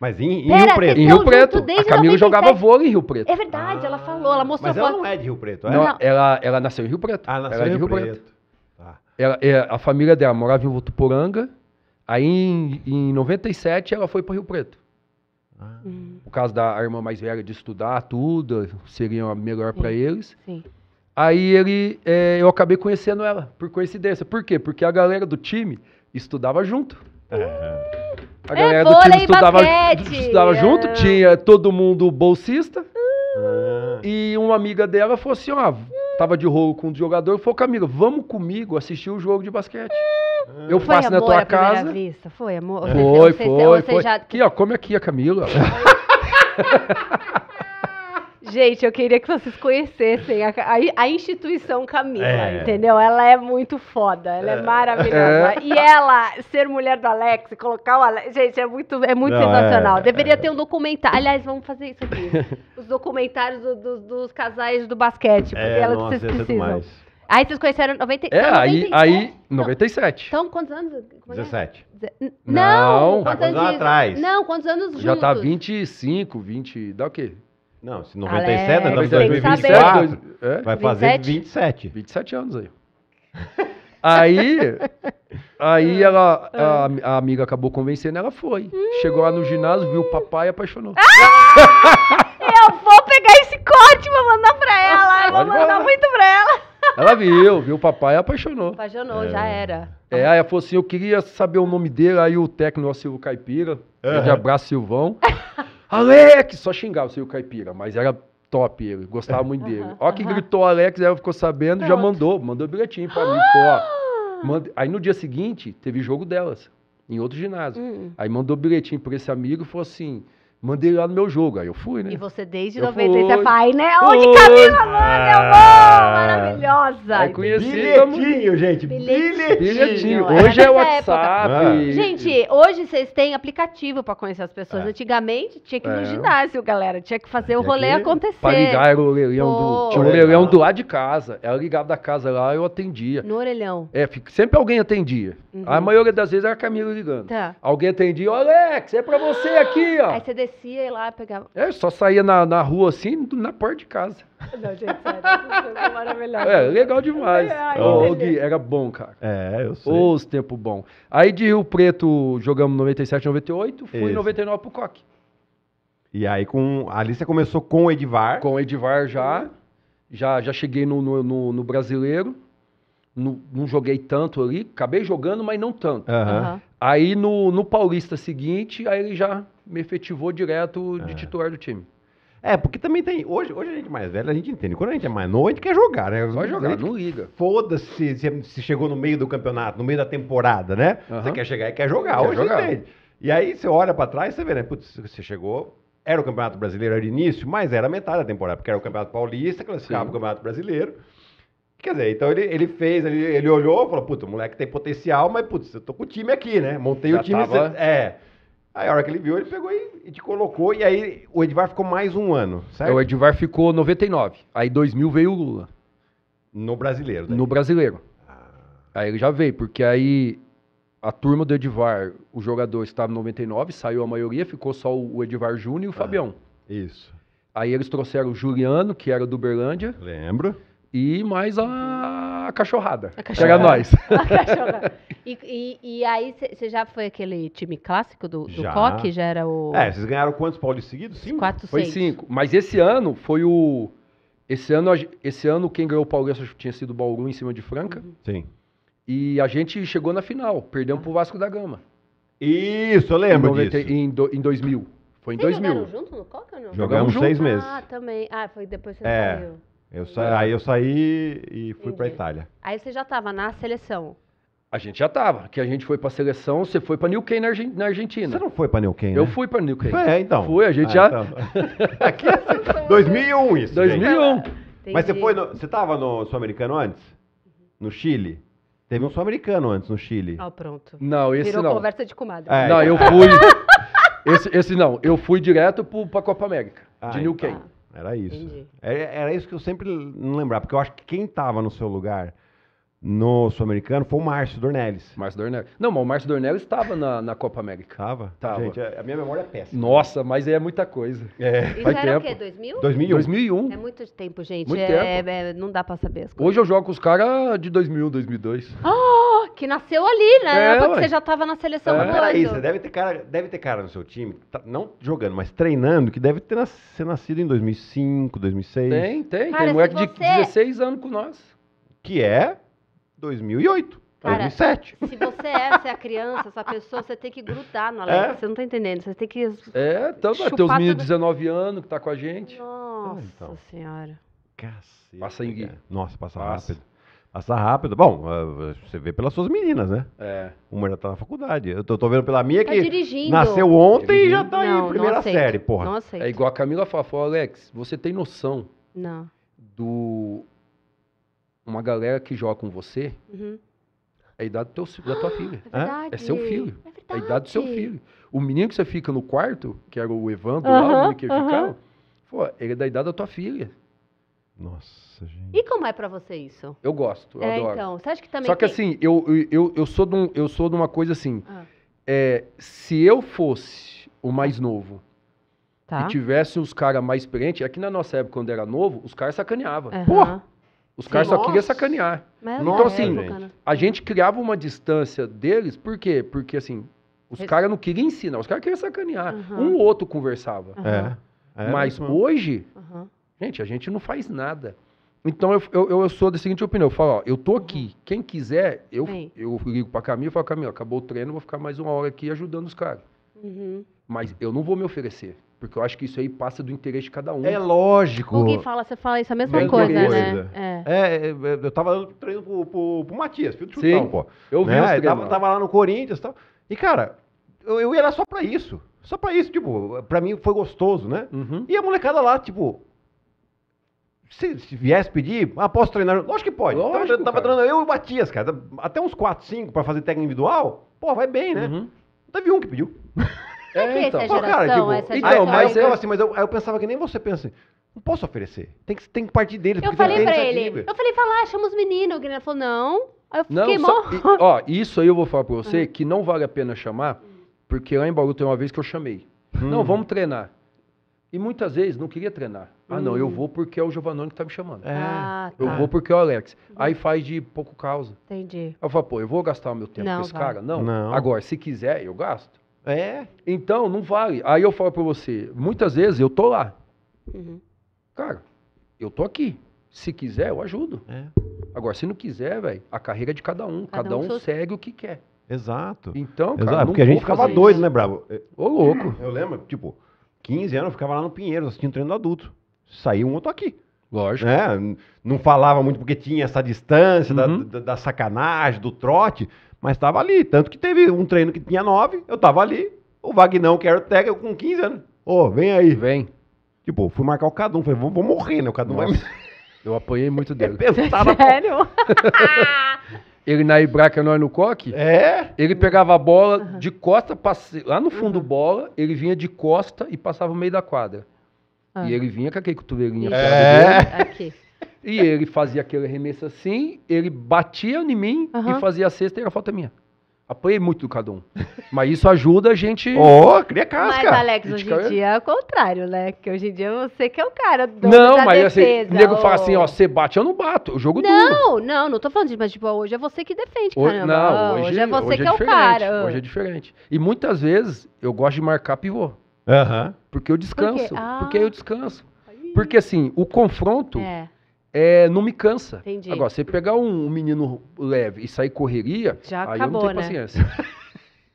Speaker 3: Mas em, em Pera, Rio Preto. Em Rio Preto. A Camila 97. jogava vôlei em Rio Preto. É
Speaker 2: verdade, ah, ela falou, ela mostrou. Mas ela não é de Rio
Speaker 3: Preto, é? Não, ela, ela nasceu em Rio Preto. Ah, é nasceu ela em Rio, Rio Preto. Preto. Ah. Ela, é, a família dela morava em Votuporanga. Aí, em, em 97, ela foi para Rio Preto. Ah. Hum. Por causa da irmã mais velha de estudar tudo, seria melhor para eles. Sim. Aí ele, é, eu acabei conhecendo ela, por coincidência. Por quê? Porque a galera do time estudava junto. É.
Speaker 2: A galera é, do time estudava, estudava junto, ah.
Speaker 3: tinha todo mundo bolsista. Ah. E uma amiga dela falou assim: ó, tava de rolo com um jogador, falou, Camila, vamos comigo assistir o jogo de basquete. Ah. Eu foi faço amor na tua casa.
Speaker 1: Vista. Foi amor. Foi, você, foi, você, foi. Já... Aqui,
Speaker 3: ó, come aqui a Camila. [laughs]
Speaker 1: Gente, eu queria que vocês conhecessem a, a, a instituição Camila, é. entendeu? Ela é muito foda, ela é, é maravilhosa. É. E ela, ser mulher do Alex, colocar o Alex. Gente, é muito, é muito Não, é. sensacional. É. Deveria ter um documentário. Aliás, vamos fazer isso aqui: [laughs] os documentários do, do, dos casais do basquete, porque é, é ela nossa,
Speaker 3: que vocês precisam.
Speaker 1: Aí vocês conheceram 90, é, não, aí, 97.
Speaker 3: aí, 97.
Speaker 1: Então, quantos anos? Como 17. É? Não, não
Speaker 3: quantos, tá, quantos anos, atrás? Não, quantos anos juntos? Já tá 25, 20, dá o quê? Não, se 97, Alex, nós estamos em 2024, é? vai fazer 27. 27 anos aí. [laughs] Aí, aí ah. ela, a, a, amiga acabou convencendo, ela foi. Chegou lá no ginásio, viu o papai e apaixonou. Ah!
Speaker 4: [laughs] eu
Speaker 1: vou pegar esse corte e vou mandar pra ela. Eu vou mandar muito pra ela.
Speaker 3: Ela viu, viu o papai e apaixonou. Apaixonou, é. já era. É, aí ela falou assim, eu queria saber o nome dele, aí o técnico, o Silvio Caipira, uhum. grande abraço, Silvão. [laughs] Alex! Só xingava, o caipira, mas era top ele, gostava muito dele. Uhum, Ó que uhum. gritou Alex, ela ficou sabendo, Pronto. já mandou, mandou bilhetinho pra mim, pô. Ah! Manda... Aí no dia seguinte, teve jogo delas, em outro ginásio. Uhum. Aí mandou bilhetinho pra esse amigo e falou assim: Mandei lá no meu jogo, aí eu fui, né? E
Speaker 1: você desde eu 96 fui, é pai, né? Onde Camila
Speaker 3: Manga, ah, oh, maravilhosa! Aí conheci
Speaker 1: bilhetinho,
Speaker 2: gente, bilhetinho. bilhetinho. Hoje é WhatsApp. Ah. Gente,
Speaker 1: ah. hoje vocês têm aplicativo para conhecer as pessoas. É. Antigamente tinha que ir no é. ginásio, galera. Tinha que fazer o rolê acontecer. Pra ligar, era
Speaker 3: o orelhão do. Tinha o orelhão do lado de casa. Ela ligava da casa lá, eu atendia. No orelhão? É, sempre alguém atendia. Uhum. A maioria das vezes era a Camila ligando. Tá. Alguém atendia, Alex, é pra você aqui, ó. Aí
Speaker 1: você descia e lá pegava. É,
Speaker 3: só saía na, na rua assim, na porta de casa.
Speaker 4: Não, gente, sério, é maravilhoso.
Speaker 1: É,
Speaker 3: legal demais. É, Ai, oh, Gui, era bom, cara. É, eu sei. Os tempos bons. Aí de Rio Preto jogamos 97, 98, fui Isso. 99 pro Coque. E aí com ali você começou com o Edivar. Com o Edivar já. Já, já cheguei no, no, no, no brasileiro não joguei tanto ali, acabei jogando, mas não tanto. Uhum. Uhum. Aí no, no Paulista seguinte, aí ele já me efetivou direto de é. titular do time. É, porque também tem. Hoje, hoje a gente é
Speaker 2: mais velho, a gente entende. Quando a gente é mais novo, a gente quer jogar, né? Vai jogar, não
Speaker 3: liga. Foda-se
Speaker 2: se, se, chegou no meio do campeonato, no meio da temporada, né? Uhum. Você quer chegar e quer jogar. Quer hoje jogar. entende. E aí você olha pra trás e você vê, né? Putz, você chegou. Era o Campeonato Brasileiro, era início, mas era metade da temporada, porque era o Campeonato Paulista, classificava Sim. o Campeonato Brasileiro. Quer dizer, então ele, ele fez, ele, ele olhou e falou, puta, o moleque tem potencial, mas putz, eu tô com o time aqui, né? Montei Já o time. Tava... Cê, é. Aí a hora que ele viu, ele pegou e, e te colocou, e aí o Edvar ficou mais
Speaker 3: um ano, certo? O Edvar ficou 99. Aí 2000 veio o Lula. No brasileiro, daí. Né? No brasileiro. Ah. Aí ele já veio, porque aí a turma do Edivar, o jogador estava em 99, saiu a maioria, ficou só o Edivar Júnior e o ah, Fabião. Isso. Aí eles trouxeram o Juliano, que era do Berlândia. Lembro e mais a cachorrada. A cachorrada. Chega nós. [laughs] A cachorrada.
Speaker 1: E, e, e aí, você já foi aquele time clássico do, do já. Coque? Já era o. É,
Speaker 3: vocês ganharam quantos paulistas seguidos? Cinco? Quatro, foi seis. cinco. Mas esse ano foi o. Esse ano, esse ano quem ganhou o Paulista tinha sido o Bauru em cima de Franca. Uhum. Sim. E a gente chegou na final, perdemos pro Vasco da Gama. Isso, eu lembro em 90, disso. Em, do, em 2000. Foi em Vocês 2000. Jogaram junto no
Speaker 1: Coca ou não?
Speaker 2: Jogamos, Jogamos seis meses. Ah,
Speaker 1: também. Ah, foi depois que você é. saiu.
Speaker 2: Eu sa... Aí eu saí e fui para Itália.
Speaker 1: Aí você já estava na seleção?
Speaker 3: A gente já estava, que a gente foi para a seleção, você foi para New Kane na Argentina. Você não
Speaker 2: foi para New Kane, né? Eu
Speaker 3: fui para New Kane. É, então. Fui,
Speaker 2: a gente ah, já... Então. 2001 [laughs] é assim, isso, 2001. Mas você foi, no... você estava no Sul-Americano antes?
Speaker 3: No Chile? Teve um Sul-Americano antes no Chile.
Speaker 1: Ah, pronto.
Speaker 2: Não,
Speaker 3: esse Virou não. conversa
Speaker 1: de comadre. É, não, então.
Speaker 3: eu fui... esse, esse não, eu fui direto para a Copa América, ah, de New então. Kane. Ah.
Speaker 2: Era isso. Era, é, era isso que eu sempre não lembrava, porque eu acho que quem estava no seu lugar
Speaker 3: no Sul-Americano foi o Márcio Dornelles. Márcio Dornelles. Não, mas o Márcio Dornelles estava na, na Copa América. Tava? Tava. Gente, é, a
Speaker 2: minha memória é péssima.
Speaker 3: Nossa, mas aí é muita coisa. É. Isso Faz era tempo. o quê? 2000? 2001. 2001. É
Speaker 1: muito tempo, gente. Muito é, tempo. É, é, não dá pra saber as
Speaker 3: coisas. Hoje eu jogo com os caras de 2001, 2002.
Speaker 1: Ah, que nasceu ali, né? É, você já tava na seleção é. do
Speaker 3: deve
Speaker 2: ter, cara, deve ter cara no seu time, tá, não jogando, mas treinando, que deve ter nas, ser nascido em 2005, 2006. Tem, tem. Cara, tem moleque você... de
Speaker 3: 16 anos com nós. Que é? 2008. Cara, 2007.
Speaker 1: se você é essa é criança, essa pessoa, você tem que grudar no Alex. É? Você não tá entendendo. Você tem que.
Speaker 3: É, então vai os meninos de 19 anos que tá com a gente.
Speaker 1: Nossa ah, então. senhora.
Speaker 3: Cacete. Passa em... guia. Nossa, passa, passa,
Speaker 2: rápido. Passa rápido. Bom, é, você vê pelas suas meninas, né? É. Uma já tá na faculdade. Eu tô, tô vendo pela minha tá que dirigindo. nasceu ontem dirigindo. e já tá não, aí, primeira série, porra. Não
Speaker 3: aceito. É igual a Camila Fafó, Alex, você tem noção. Não. Do uma galera que joga com você uhum. é a idade teu, da tua [gasps] filha. É, é, seu filho. É, é a idade do seu filho. O menino que você fica no quarto, que era o Evandro uhum, lá, o menino que uhum. ficava, pô, ele é da idade da tua filha. Nossa, gente.
Speaker 1: E como é para você isso?
Speaker 3: Eu gosto, eu é, adoro. Então, você acha que também Só que tem... assim, eu, eu, eu, sou de um, eu sou de uma coisa assim, ah. é, se eu fosse o mais novo tá. e tivesse os caras mais experientes, aqui é na nossa época, quando era novo, os caras sacaneavam. Uhum. Os caras só queriam sacanear. Mas é então, assim, né, a gente criava uma distância deles, por quê? Porque, assim, os caras não queriam ensinar, os caras queriam sacanear. Uhum. Um outro conversava. Uhum. É, Mas mesmo. hoje, uhum. gente, a gente não faz nada. Então eu, eu, eu sou da seguinte opinião, eu falo, ó, eu tô uhum. aqui, quem quiser, eu, eu ligo pra Camila e falo, Camila, acabou o treino, vou ficar mais uma hora aqui ajudando os caras. Uhum. Mas eu não vou me oferecer. Porque eu acho que isso aí passa do interesse de cada um. É lógico. O Gui
Speaker 1: fala, você fala isso, a mesma Mesmo coisa, coisa, né? É.
Speaker 3: É, é. é. eu tava
Speaker 2: treinando pro, pro, pro Matias, filho do Chutão, pô. Eu vi né? Eu tava, tava, lá no Corinthians e tal. E, cara, eu, eu ia lá só pra isso. Só pra isso, tipo, pra mim foi gostoso, né? Uhum. E a molecada lá, tipo, se, se viesse pedir, ah, posso treinar? Lógico que pode. Então, lógico, tava, tava treinando eu e o Matias, cara. Até uns 4, 5 pra fazer técnica individual, pô, vai bem, né? Uhum. Teve um que pediu. [laughs] É, é então. essa geração, Pô, cara, tipo, essa então, geração. Então, mas eu assim, mas eu, eu pensava que nem você pensa assim.
Speaker 3: Não posso oferecer. Tem que, tem que partir dele. Eu falei pra é ele. Eu
Speaker 1: falei, falar, chama os meninos. O Guilherme falou, não. Aí
Speaker 3: eu fiquei não, só, e, Ó, isso aí eu vou falar pra você, uhum. que não vale a pena chamar, porque lá em Bauru tem uma vez que eu chamei. Hum. Não, vamos treinar. E muitas vezes não queria treinar. Ah, não, eu hum. vou porque é o Giovanoni que tá me chamando. É. Ah, tá. Eu vou porque é o Alex. Uhum. Aí faz de pouco causa. Entendi. Aí eu falo, pô, eu vou gastar o meu tempo não, com esse vai. cara? Não. não. Agora, se quiser, eu gasto. É. Então, não vale. Aí eu falo pra você, muitas vezes eu tô lá. Uhum. Cara, eu tô aqui. Se quiser, eu ajudo. É. Agora, se não quiser, velho, a carreira é de cada um. Cada, cada um, um segue, segue o que quer. Exato. Então, cara, Exato, porque a gente ficava doido,
Speaker 2: isso. né, Bravo? Ô, louco. Eu lembro, tipo, 15 anos eu ficava lá no Pinheiro assistindo treino do adulto. Saiu um, eu tô aqui. Lógico. Né? Não falava muito porque tinha essa distância uhum. da, da, da sacanagem, do trote. Mas estava ali. Tanto que teve um treino que tinha nove, eu estava ali. O Vagnão, que era o técnico, com 15 anos. Ô, oh, vem aí. Vem. Tipo, fui marcar o cadu
Speaker 3: Falei, vou, vou morrer, né? O cadu Nossa. vai me... [laughs] Eu apanhei muito dele. É pesado, [laughs] Sério? [laughs] ele na Ibraca, nós no coque. É? Ele pegava a bola de costa, passe... lá no fundo uhum. bola, ele vinha de costa e passava no meio da quadra. Uhum. E ah. ele vinha com aquele cotovelinho. É. Aqui. E ele fazia aquele arremesso assim, ele batia em mim uhum. e fazia a cesta e era falta minha. Apanhei muito do cada um. Mas isso ajuda a gente. Ó, [laughs] oh, cria casca. Mas, Alex, hoje em dia
Speaker 1: é o contrário, né? Que hoje em dia você que é o cara do Não, da mas assim, defesa, assim, o nego ou... fala assim,
Speaker 3: ó, você bate, eu não bato. O jogo
Speaker 1: não, duro. Não, não, tô falando disso, mas tipo, hoje é você que defende, hoje, Não, hoje, hoje é você hoje é que é, é, o cara. Hoje é
Speaker 3: diferente. E muitas vezes eu gosto de marcar pivô. Aham. Porque eu descanso. Porque, ah. porque eu descanso. Porque assim, o confronto. É é, não me cansa. Entendi. Agora, você pegar um, um menino leve e sair correria, Já aí acabou, eu não tenho né? paciência. [laughs]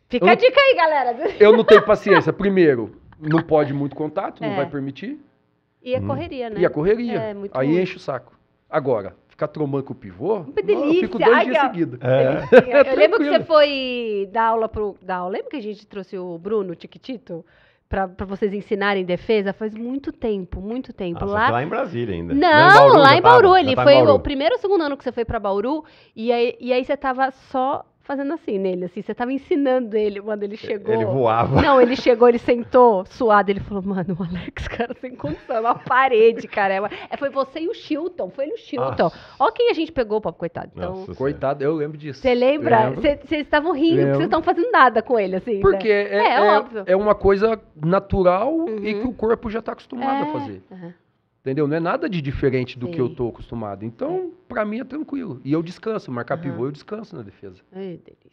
Speaker 3: Fica não, a dica
Speaker 1: aí, galera.
Speaker 3: [laughs] Eu não tenho paciência. Primeiro, não pode muito contato, não é. vai permitir.
Speaker 1: E a é Hum. correria, né? E a é correria. É, muito aí ruim.
Speaker 3: enche o saco. Agora, ficar tromando com o pivô, Que delícia. eu fico dois Ai, dias seguidos. É.
Speaker 2: [laughs] Eu lembro que você
Speaker 1: foi dar aula pro. Dar aula. Lembra que a gente trouxe o Bruno Tiquitito? para vocês ensinarem defesa faz muito tempo, muito tempo. Ah, lá... lá em Brasília
Speaker 2: ainda. Não, em Bauru, lá em Bauru. Tava, ele tá foi Bauru. o
Speaker 1: primeiro ou segundo ano que você foi para Bauru e aí, e aí você tava só fazendo assim nele, assim, você estava ensinando ele quando ele chegou. Ele voava. Não, ele chegou, ele sentou suado, ele falou, mano, o Alex, [laughs] cara, sem condição, é uma parede, cara. É, é foi você e o Chilton, foi ele e o Chilton. Ó quem a gente pegou, papo, coitado. Então, Nossa,
Speaker 3: coitado, eu lembro disso. Você lembra? Vocês
Speaker 1: estavam rindo, vocês não estão fazendo nada com ele, assim. Né? Porque né? é, é, é,
Speaker 3: é, uma coisa natural uhum. e que o corpo já está acostumado a é, fazer. Uhum. Entendeu? Não é nada de diferente do Sim. que eu estou acostumado. Então, é. para mim é tranquilo. E eu descanso, marcar uhum. pivô, eu descanso na defesa. É delícia.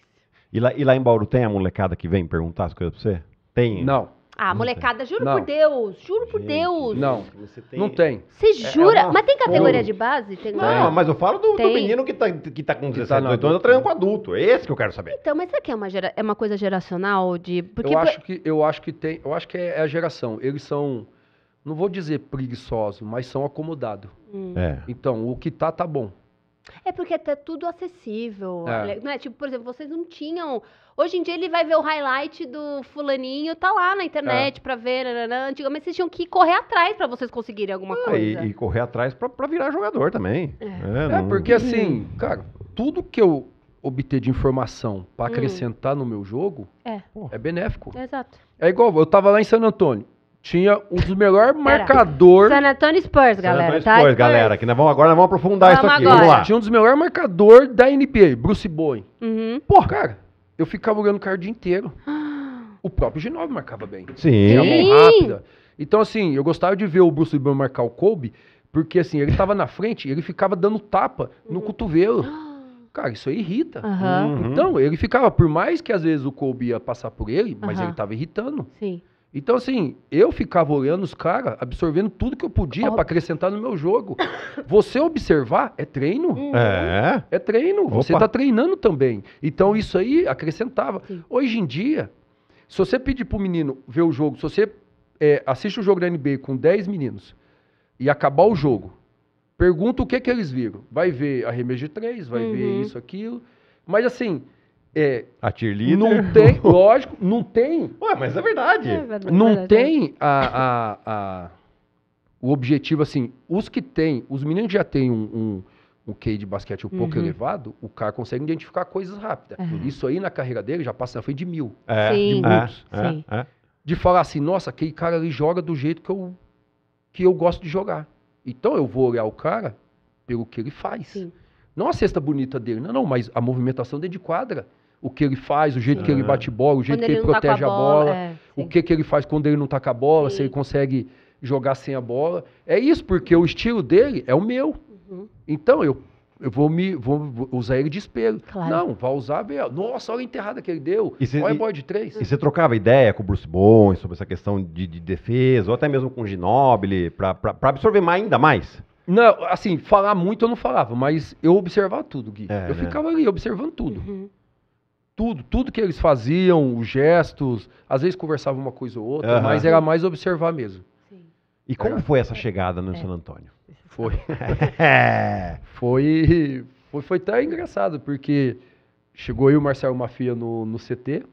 Speaker 2: E lá, e lá em Bauru tem a molecada que vem perguntar as coisas para você? Tem? Não.
Speaker 1: Ah, molecada, juro não. por Deus, juro por Gente, Deus. Não,
Speaker 2: tem... não tem. Você é, jura? É Mas tem categoria
Speaker 1: de base? Tem... Não, mas eu falo do, do menino
Speaker 2: que tá, que tá com 17, 18 tá anos
Speaker 3: treinando com adulto. É esse que eu quero saber.
Speaker 1: Então, mas será que é uma, gera... é uma coisa geracional? De... Porque eu, acho
Speaker 3: que, eu acho que tem. Eu acho que é, é a geração. Eles são não vou dizer preguiçoso, mas são acomodados. Hum. É. Então, o que tá, tá bom.
Speaker 1: É porque tá tudo acessível. É. Né, tipo, por exemplo, vocês não tinham. Hoje em dia ele vai ver o highlight do fulaninho, tá lá na internet é. pra ver. Nananã. Antigamente vocês tinham que correr atrás pra vocês conseguirem alguma
Speaker 3: é, coisa. E, e, correr atrás pra, virar jogador também. É. É, é, não... porque assim, cara, tudo que eu obter de informação pra hum. acrescentar hum. no meu jogo é. é, benéfico. Exato. É igual, eu tava lá em San Antônio tinha um dos melhores marcadores. San
Speaker 4: Antonio
Speaker 1: Spurs, galera. San Antonio tá? Spurs, tá? Spurs,
Speaker 3: galera. Que nós vamos, agora nós vamos aprofundar vamos isso aqui. Agora. Vamos lá. Tinha um dos melhores marcadores da NBA, Bruce Bowen. Uhum. Pô, cara, eu ficava olhando o cara o dia inteiro. O próprio Ginóbio marcava bem. Sim. Tinha a mão rápida. Então, assim, eu gostava de ver o Bruce Bowen marcar o Kobe, porque, assim, ele tava na frente ele ficava dando tapa no uhum. cotovelo. Cara, isso aí irrita. Uhum. Então, ele ficava, por mais que às vezes o Kobe ia passar por ele, mas ele tava irritando. Sim. Então, assim, eu ficava olhando os caras, absorvendo tudo que eu podia para acrescentar no meu jogo. Você observar é treino. Uhum. É. É treino. Tá Opa. Você está treinando também. Então, isso aí acrescentava. Sim. Hoje em dia, se você pedir para o menino ver o jogo, se você é, assiste o jogo da NBA com 10 meninos e acabar o jogo, pergunta o que, que eles viram. Vai ver arremesso de três, vai uhum. ver isso, aquilo. Mas, assim, é, a cheerleader? Não tem, [laughs] lógico, não tem. Ué, mas é verdade. É verdade é não tem a, a, a, o objetivo assim. Os que têm, os meninos já têm um, um, um QI de basquete um uhum. pouco elevado, o cara consegue identificar coisas rápidas. Uhum. Isso aí na carreira dele já passa na frente de mil. É, de é, muitos. É, de falar assim, nossa, aquele cara ali joga do jeito que eu, que eu gosto de jogar. Então eu vou olhar o cara pelo que ele faz. Sim. Não a cesta bonita dele, não, não, mas a movimentação dele de quadra o que ele faz, o jeito é. que ele é. bate bola, o jeito quando que ele, ele protege tá a bola, bola é, o que, que ele faz quando ele não tá com a bola, sim. se ele consegue jogar sem a bola. É isso, porque o estilo dele é o meu. Uhum. Então eu, eu vou me vou, usar ele de espelho. Claro. Não, vai usar, ver. Nossa, olha a enterrada que ele deu. E cê, olha a bola de três. E você
Speaker 2: trocava ideia com o Bruce Bowen sobre essa questão de, de defesa, ou até mesmo com o Ginobili, para absorver
Speaker 3: mais, ainda mais? Não, assim, falar muito eu não falava, mas eu observava tudo, Gui. É, eu né? ficava ali observando tudo. Uhum tudo, tudo que eles faziam, os gestos, às vezes conversava uma coisa ou outra, mas era mais observar mesmo. Sim. E como foi essa chegada no é. San Antônio? Foi. [laughs] É. foi, foi, foi até engraçado, porque chegou aí e o Marcelo Mafia no, no CT.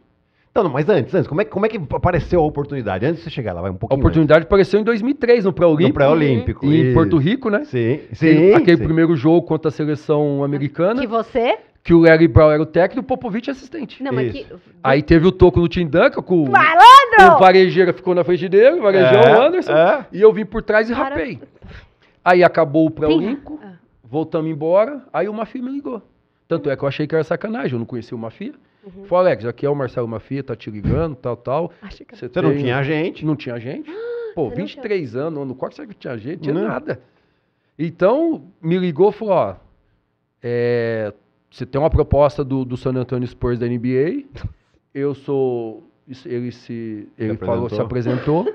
Speaker 3: Não, mas antes, antes, como é, como é que apareceu a oportunidade? Antes de você chegar lá, vai um A pouquinho oportunidade apareceu em 2003, no Pré-Olímpico. Pré-Olímpico. em isso. Porto Rico, né? Sim, sim. Aquele, aquele sim. primeiro jogo contra a seleção americana. Que você que o Larry Brown era o técnico e o Popovich é assistente. Não, mas que... Aí teve o toco no Tim Duncan com o,
Speaker 4: o
Speaker 3: varejeira ficou na frente dele, o varejão é, Anderson, é. e eu vim por trás e rapei. Aí acabou o pré-olímpico, ah. voltamos embora, aí o Mafia me ligou. Tanto é que eu achei que era sacanagem, eu não conhecia o Mafia. Uhum. Falei, Alex, aqui é o Marcelo Mafia, tá te ligando, tal, tal. que... Você, Você tem... não tinha gente? Não tinha gente. Ah, Pô, Você 23 tinha... anos, no quarto será que tinha gente? Tinha não. nada. Então, me ligou e falou, ó, é, você tem uma proposta do, do San Antonio Spurs da NBA. Eu sou. Ele se. Ele se falou, se apresentou.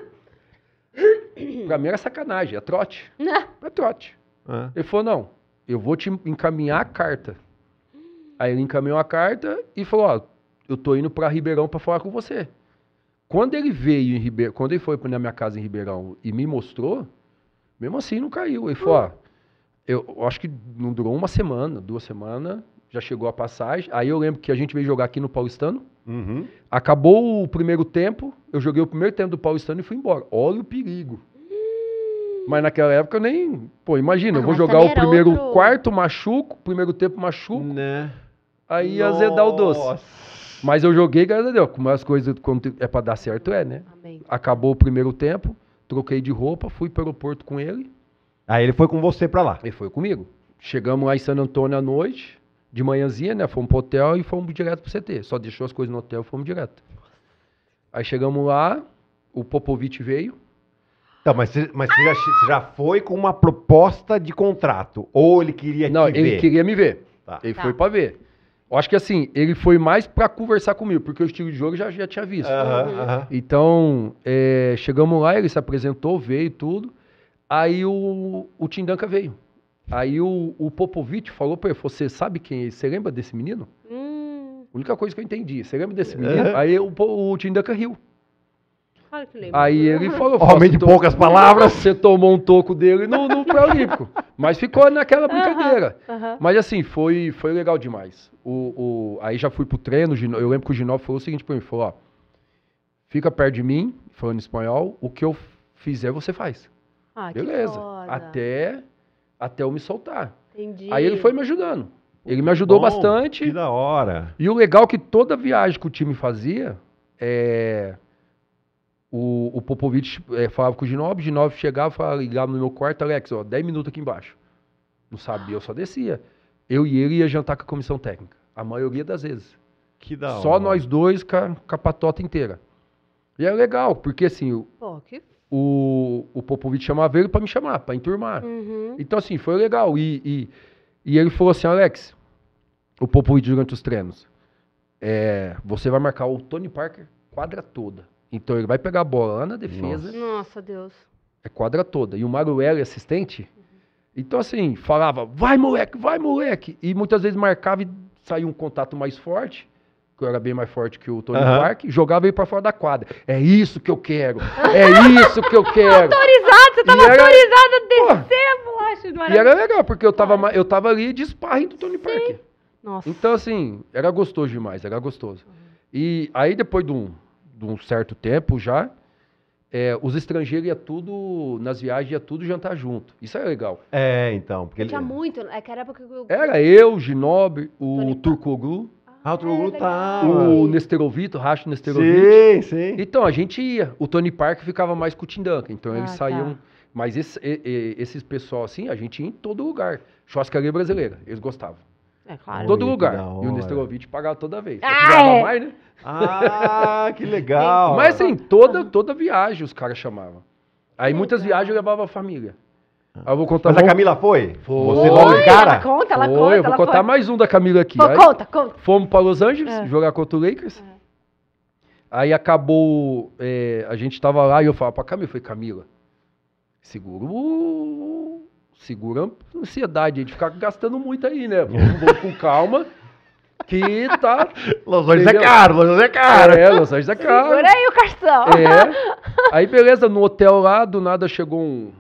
Speaker 3: [coughs] pra mim era sacanagem, é trote. Não. Né? É trote. É. Ele falou: não, eu vou te encaminhar a carta. Aí ele encaminhou a carta e falou: ó, eu tô indo pra Ribeirão pra falar com você. Quando ele veio em Ribeirão, quando ele foi na minha casa em Ribeirão e me mostrou, mesmo assim não caiu. Ele falou: ó, eu acho que não durou uma semana, duas semanas já chegou a passagem. Aí eu lembro que a gente veio jogar aqui no Paulistano. Uhum. Acabou o primeiro tempo, eu joguei o primeiro tempo do Paulistano e fui embora. Olha o perigo. Mas naquela época eu nem. Pô, imagina, ah, eu vou jogar o primeiro outro... quarto, machuco, primeiro tempo machuco. Né? Aí Nossa. azedar o doce. Mas eu joguei, graças a Deus. Como as coisas quando é pra dar certo, é, né? Amém. Acabou o primeiro tempo, troquei de roupa, fui pro aeroporto com ele. Aí ele foi com você pra lá? Ele foi comigo. Chegamos lá em San Antônio à noite de manhãzinha, né? Fomos pro hotel e fomos direto pro CT. Só deixou as coisas no hotel e fomos direto. Aí chegamos lá, o Popovic veio. Tá, mas, você, mas você, já, já foi com uma proposta de contrato? Ou ele queria Não, te ele ver? queria me ver. Tá. Ele tá. foi pra ver. Eu acho que assim, ele foi mais pra conversar comigo, porque o estilo de jogo já, já tinha visto. Então, é, chegamos lá, ele se apresentou, veio tudo. Aí o, o Tindanka veio. Aí o, o Popovich falou para ele, você sabe quem é Você lembra desse menino? Hum. A única coisa que eu entendi, você lembra desse menino? É. Aí o, o Tim Duncan riu.
Speaker 4: que Aí ele falou... Homem de então poucas
Speaker 3: palavras. Você tomou um toco dele no, no pré-olímpico. Mas ficou naquela brincadeira. Uh -huh, uh -huh. Mas assim, foi, foi legal demais. O, o, aí já fui pro treino, eu lembro que o Ginó falou o seguinte para mim, falou, ó, fica perto de mim, falando espanhol, o que eu fizer você faz.
Speaker 4: Ah, Beleza.
Speaker 3: Até até eu me soltar. Entendi. Aí ele foi me ajudando. Ele me ajudou Bom, bastante. Que da hora. E o legal é que toda viagem que o time fazia, é, o, o Popovich é, falava com o Ginóbio, o Ginóbio chegava, e ligava no meu quarto, Alex, ó, 10 minutos aqui embaixo. Não sabia, eu só descia. Eu e ele ia jantar com a comissão técnica, a maioria das vezes. Que da hora. Só nós dois com a, com a patota inteira. E é legal, porque assim... Pô, que o, o Popovich chamava ele para me chamar, para enturmar. Uhum. Então, assim, foi legal. E, e, e, ele falou assim, Alex, o Popovich durante os treinos, é, você vai marcar o Tony Parker quadra toda. Então, ele vai pegar a bola lá na defesa. Nossa,
Speaker 1: Nossa Deus.
Speaker 3: É quadra toda. E o Mario é assistente. Uhum. Então, assim, falava, vai moleque, vai moleque. E muitas vezes marcava e saiu um contato mais forte que eu era bem mais forte que o Tony uhum. Park, jogava ele para fora da quadra. É isso que eu quero. É isso que eu [laughs] quero. autorizado, você tava e era... autorizado
Speaker 1: a descer bolacha. E era legal,
Speaker 3: porque eu tava, eu tava ali de sparring do Tony Sim. Park. Nossa. Então, assim, era gostoso demais, era gostoso. Uhum. E aí, depois de um, de um certo tempo já, é, os estrangeiros iam tudo, nas viagens, ia tudo jantar junto. Isso é legal. É, então. Porque Tinha
Speaker 1: muito, é era porque... Era
Speaker 3: eu, Ginobre, o Turcoglu, outro ah, é o tá. O Nesterovito, o Racho Nesterovito. Sim, sim. Então, a gente ia. O Tony Park ficava mais com o Tindanka, então ah, eles tá. saíam... Mas esse, esses pessoal, assim, a gente ia em todo lugar. Churrascaria brasileira, eles gostavam.
Speaker 4: É claro. Todo lugar.
Speaker 3: E o Nesterovic pagava toda vez. Ah, é. mais, né? Ah, que legal. Mas assim, toda, ah. toda viagem os caras chamavam. Aí muitas viagens eu levava a família. Ah, eu vou
Speaker 2: contar Mas a Camila foi?
Speaker 3: Foi. Você logo de cara? Ela conta, ela foi. conta. Eu vou contar foi. mais um da Camila aqui. Pô, Aí, conta, conta. Fomos para Los Angeles é. jogar contra o Lakers. É. Aí acabou. É, a gente tava lá e eu falava pra Camila, foi Camila, segura o. Segura a ansiedade de ficar gastando muito aí, né? vamos com calma. Que tá. [laughs] Los Angeles é caro, Los Angeles é caro. É, Los Angeles é caro. Segura
Speaker 1: aí o cartão. É.
Speaker 3: [laughs] Aí, beleza, no hotel lá, do nada chegou um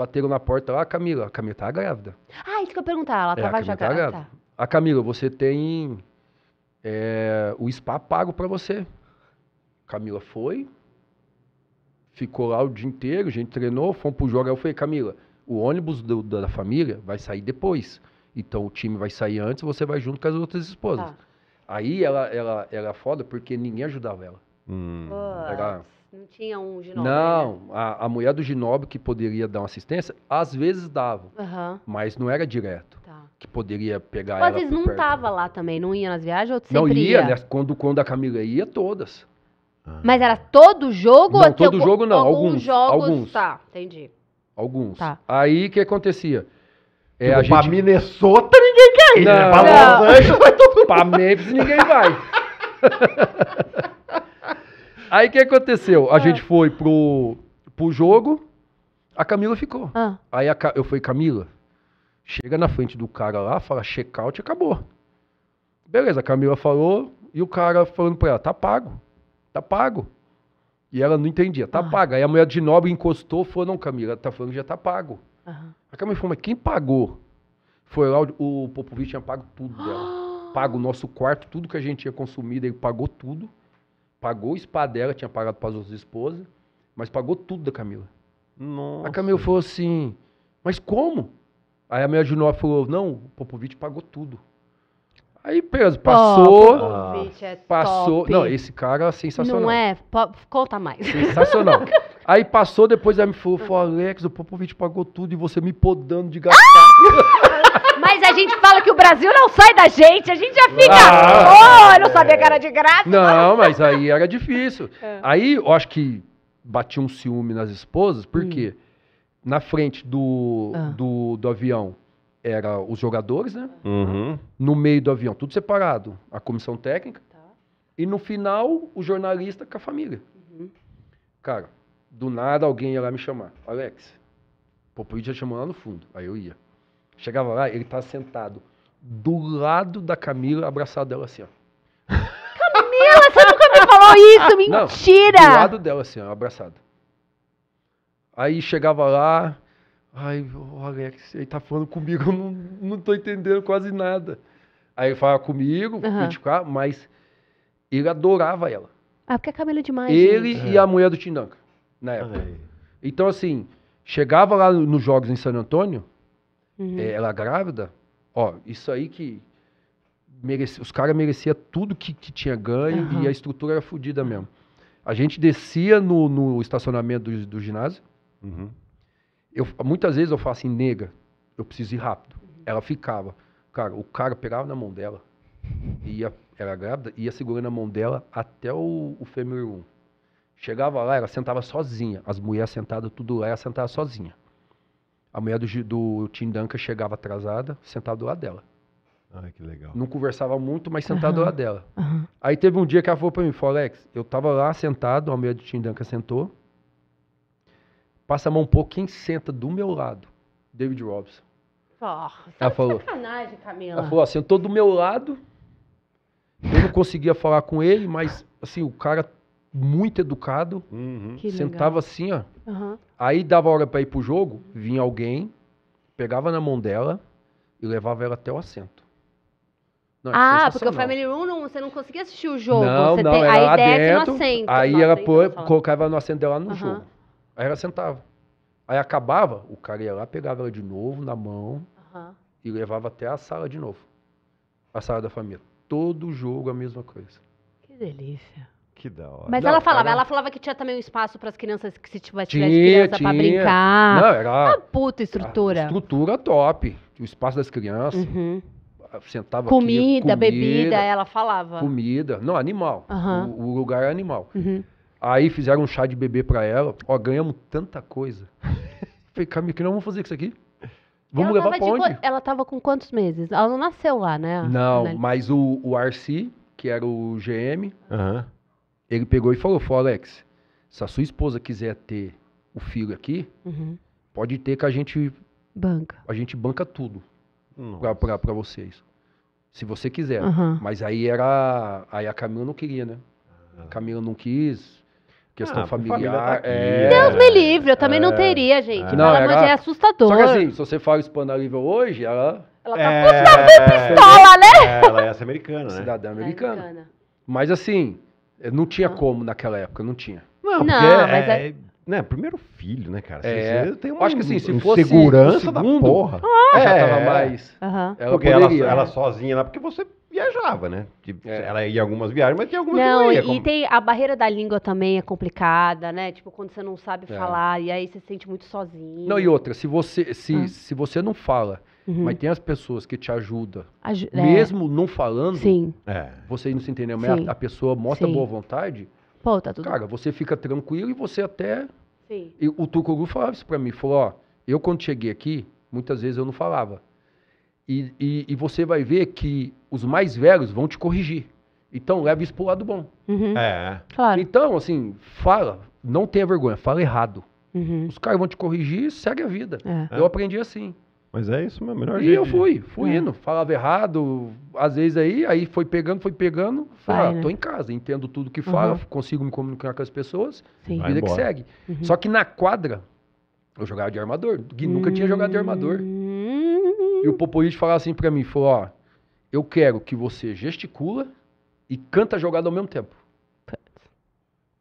Speaker 3: bateram na porta lá, ah, Camila, a Camila tá grávida.
Speaker 1: Ah, isso que eu perguntar, ela é, tava já grávida. Tá grávida.
Speaker 3: A Camila, você tem é, o spa pago para você. Camila foi, ficou lá o dia inteiro, a gente treinou, fomos pro jogo. Aí eu falei, Camila, o ônibus do, da família vai sair depois. Então o time vai sair antes, você vai junto com as outras esposas. Tá. Aí ela, ela era é foda porque ninguém ajudava ela. Hum. Era
Speaker 1: não tinha um ginóbio? Não,
Speaker 3: a, a, mulher do Ginóbio que poderia dar uma assistência, às vezes dava, uhum. mas não era direto. Tá. Que poderia pegar mas tipo, ela. Às vezes não
Speaker 1: tava lá também, não ia nas viagens ou Não ia, ia, né?
Speaker 3: Quando, quando a Camila ia, todas.
Speaker 1: Ah. Mas era todo jogo? Não, ou todo algum, jogo não, alguns. Alguns jogos, alguns. tá, entendi.
Speaker 3: Alguns. Tá. Aí o que acontecia? É, tipo, a gente... Pra Minnesota ninguém quer ir, não, né? Pra Los Angeles vai todo mundo. Pra Memphis ninguém vai. [laughs] Aí o que aconteceu? A ah. gente foi pro, pro jogo, a Camila ficou. Ah. Aí a, eu falei, Camila, chega na frente do cara lá, fala check-out acabou. Beleza, a Camila falou e o cara falando pra ela, tá pago, tá pago. E ela não entendia, tá ah. pago. Aí a mulher de nobre encostou falou, não Camila, tá falando que já tá pago. Uhum. A Camila falou, mas quem pagou? Foi lá, o, o Popovich tinha pago tudo dela. [gasps] Pago o nosso quarto, tudo que a gente tinha consumido, ele pagou tudo pagou o spa dela, tinha pagado para as outras esposas, mas pagou tudo da Camila. Nossa. A Camila falou assim, mas como? Aí a minha junior falou, não, o Popovich pagou tudo. Aí, peso, passou. Popovich é passou. Top. Não, esse cara é sensacional. Não é?
Speaker 1: Po conta mais. Sensacional.
Speaker 3: [laughs] Aí passou, depois ela me falou, falou, Alex, o Popovich pagou tudo e você me podando de gastar.
Speaker 1: [laughs] Mas a gente fala que o Brasil não sai da gente, a gente já fica. Ah, oh, eu não sabia que era de graça.
Speaker 3: Não, mas aí era difícil. [laughs] É. Aí eu acho que bati um ciúme nas esposas, porque hum. na frente do, ah. do, do avião era os jogadores, né? Uhum. No meio do avião, tudo separado, a comissão técnica. Tá. E no final, o jornalista com a família. Uhum. Cara, do nada alguém ia lá me chamar. Alex, o já chamou lá no fundo. Aí eu ia. Chegava lá, ele tava sentado do lado da Camila, abraçado dela assim, ó.
Speaker 4: Camila, você nunca me falou isso, [laughs] mentira! Não, do lado
Speaker 3: dela assim, ó, abraçado. Aí chegava lá, ai, o Alex, ele tá falando comigo, eu não, não tô entendendo quase nada. Aí ele falava comigo, uhum. criticar, mas ele adorava ela.
Speaker 1: Ah, porque a Camila é demais. Ele e a
Speaker 3: mulher do Tindanka, na época. Ai. Então, assim, chegava lá nos jogos em San Antônio, Uhum. É, ela é grávida, ó, isso aí que. Merecia, os caras mereciam tudo que, que tinha ganho uhum. e a estrutura era fodida mesmo. A gente descia no, no estacionamento do, do ginásio. Uhum. Eu, muitas vezes eu falo assim, nega, eu preciso ir rápido. Ela ficava. Cara, o cara pegava na mão dela, ia, era grávida, ia segurando a mão dela até o, o fêmur 1. Chegava lá, ela sentava sozinha. As mulheres sentadas, tudo lá, ela sentava sozinha. A mulher do, do Tim Duncan chegava atrasada, sentado do lado dela. Ai, ah, que legal. Não conversava muito, mas sentado uhum. do lado dela. Uhum. Aí teve um dia que ela falou pra mim, falou, Alex, eu tava lá sentado, a mulher do Tim Duncan sentou. Passa a mão um pouco, quem senta do meu lado? David Robson. Porra, tá ela falou, sacanagem, Camila. Ela falou, assim, sentou do meu lado, eu não conseguia falar com ele, mas, assim, o cara muito educado, uhum. sentava assim, ó. Uhum. Aí dava hora para ir pro jogo, vinha alguém, pegava na mão dela e levava ela até o assento. Não, é ah, porque o Family
Speaker 1: Room não, você não conseguia assistir o jogo. Não, você não, tem, aí desce dentro, no assento. Aí Nossa, ela
Speaker 3: colocava no assento dela no uhum. jogo. Aí ela sentava. Aí acabava, o cara ia lá, pegava ela de novo na mão uhum. e levava até a sala de novo. A sala da família. Todo jogo a mesma coisa.
Speaker 4: Que delícia.
Speaker 3: Que da hora. Mas não, ela
Speaker 4: falava,
Speaker 1: ela falava que tinha também um espaço para as crianças que se tivesse tinha, criança para brincar. Não, era uma puta estrutura. Ah,
Speaker 3: estrutura top. O espaço das crianças. Uhum. Sentava comida, aqui, comida, bebida, ela falava. Comida. Não, animal. Uhum. O, o, lugar é animal. Uhum. Aí fizeram um chá de bebê para ela. Ó, ganhamos tanta coisa. [laughs] Falei, Camila, que não vamos fazer com isso aqui? Vamos ela levar pra onde?
Speaker 1: Ela estava com quantos meses? Ela não nasceu lá, né? Não, né?
Speaker 3: mas o, o Arci, que era o GM, uhum ele pegou e falou, falou Alex, se a sua esposa quiser ter o filho aqui, uhum. pode ter que a gente banca. A gente banca tudo para vocês. Se você quiser. Uhum. Mas aí era. Aí a Camila não queria, né? A ah. Camila não quis. Questão ah, familiar. Tá é... Deus me é. livre, eu também é... não teria, gente. É. Não, era... é
Speaker 1: assustador. Só que assim,
Speaker 3: se você fala espanholível hoje, ela. Ela tá é. é... pistola, né? É, ela é essa americana, né? Cidadã americana. americana. Mas assim, é, não tinha não. Ah. como naquela época, não tinha. Não, não é, mas é... Né, primeiro filho, né, cara? É. tem uma, acho que assim, se fosse segurança segundo, da porra, ah, é, já tava mais. Uhum. Ela porque poderia, ela, ela né?
Speaker 2: sozinha lá, porque você viajava, né? Tipo, é. Ela ia algumas viagens, mas tinha algumas não, não ia. E é tem
Speaker 1: a barreira da língua também é complicada, né? Tipo, quando você não sabe é. falar, e aí você se sente muito sozinho. Não, e
Speaker 3: outra, se você, se, hum. se você não fala Uhum. Mas tem as pessoas que te ajudam. É. Mesmo é. não falando, Sim. É. você não se entendeu, mas a, a, pessoa mostra Sim. boa vontade. Pô, tá tudo Cara, você fica tranquilo e você até. Sim. E o Tucuru falava isso pra mim. Falou: ó, eu quando cheguei aqui, muitas vezes eu não falava. E, e, e você vai ver que os mais velhos vão te corrigir. Então, leva isso pro lado bom. Uhum. É. Claro. Então, assim, fala, não tenha vergonha, fala errado. Uhum. Os caras vão te corrigir e segue a vida. É. Eu aprendi assim. Mas é isso, meu melhor e jeito. E eu fui, fui é. indo, falava errado, às vezes aí, aí foi pegando, foi pegando, falei, Vai, ah, né? tô em casa, entendo tudo que fala, uhum. consigo me comunicar com as pessoas, Sim. vida que segue. Uhum. Só que na quadra, eu jogava de armador, nunca uhum. tinha jogado de armador. E o Popovich falava assim para mim, falou, ó, eu quero que você gesticula e canta a jogada ao mesmo tempo.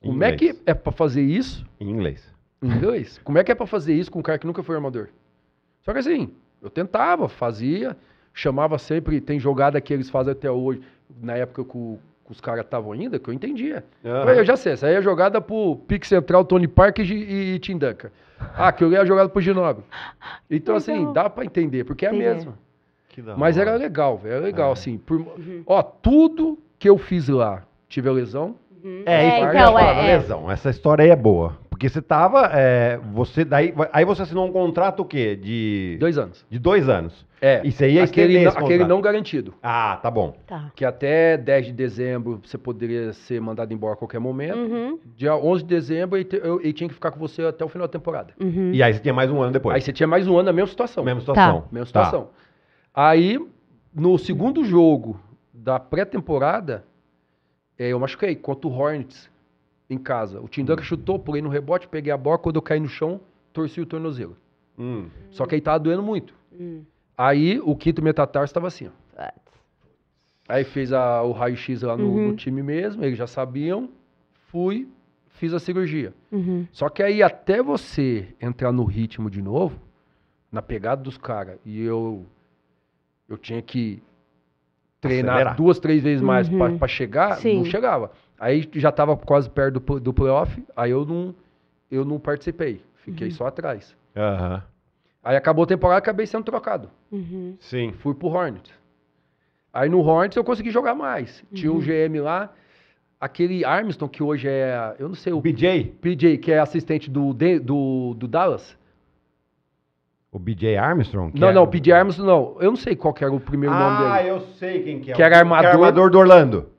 Speaker 3: Como é que é para fazer isso? Em inglês. Em inglês? Como é que é para fazer isso com um cara que nunca foi armador? Só que assim, eu tentava, fazia, chamava sempre, tem jogada que eles fazem até hoje, na época que, o, que os caras estavam ainda, que eu entendia. Uhum. Eu já sei, essa aí é jogada pro Pique Central, Tony Parker e, e Tim Duncan. Ah, que eu ia jogar pro Ginobre. [laughs] Então, assim, dá para entender, porque é a mesma. Mas era legal, velho. Era legal, é. assim. Por, uhum. Ó, tudo que eu fiz lá, tive a lesão. Uhum. É, é, então, é,
Speaker 2: é, lesão. Essa história aí é boa. Porque você tava. É, você daí, aí você assinou um contrato o
Speaker 3: quê? De. Dois anos. De dois anos. É. isso aí aquele, não, aquele não garantido. Ah, tá bom. Tá. Que até 10 de dezembro você poderia ser mandado embora a qualquer momento. Uhum. Dia 11 de dezembro ele, eu, ele tinha que ficar com você até o final da temporada. Uhum. E aí você tinha mais um ano depois. Aí você tinha mais um ano na mesma situação. Mesma tá. situação. Tá. Mesma situação. Tá. Aí, no segundo jogo da pré-temporada, é, eu machuquei contra o Hornets em casa. O Tim Duncan hum. chutou, pulei no rebote, peguei a bola, quando eu caí no chão, torci o tornozelo. Hum. Só que aí tava doendo muito. Hum. Aí o quinto metatarso tava assim, ó. Aí fez a, o raio-x lá no, uhum. no, time mesmo, eles já sabiam. Fui, fiz a cirurgia. Uhum. Só que aí até você entrar no ritmo de novo, na pegada dos caras, e eu eu tinha que
Speaker 2: treinar Acelerar. duas, três vezes mais uhum. para chegar, Sim. não chegava.
Speaker 3: Aí já estava quase perto do, do playoff, aí eu não, eu não participei. Fiquei uhum. só atrás. Uhum. Aí acabou a temporada, acabei sendo trocado. Uhum. Sim. Fui pro Hornets. Aí no Hornets eu consegui jogar mais. Tinha um GM uhum. lá, aquele Armstrong, que hoje é, eu não sei o... BJ? BJ, que é assistente do, do, do Dallas. O BJ Armstrong? Não, é não, o BJ Armstrong não. Eu não sei qual era o primeiro ah, nome dele. Ah, eu sei quem que é. Que era armador. Que armador do Orlando.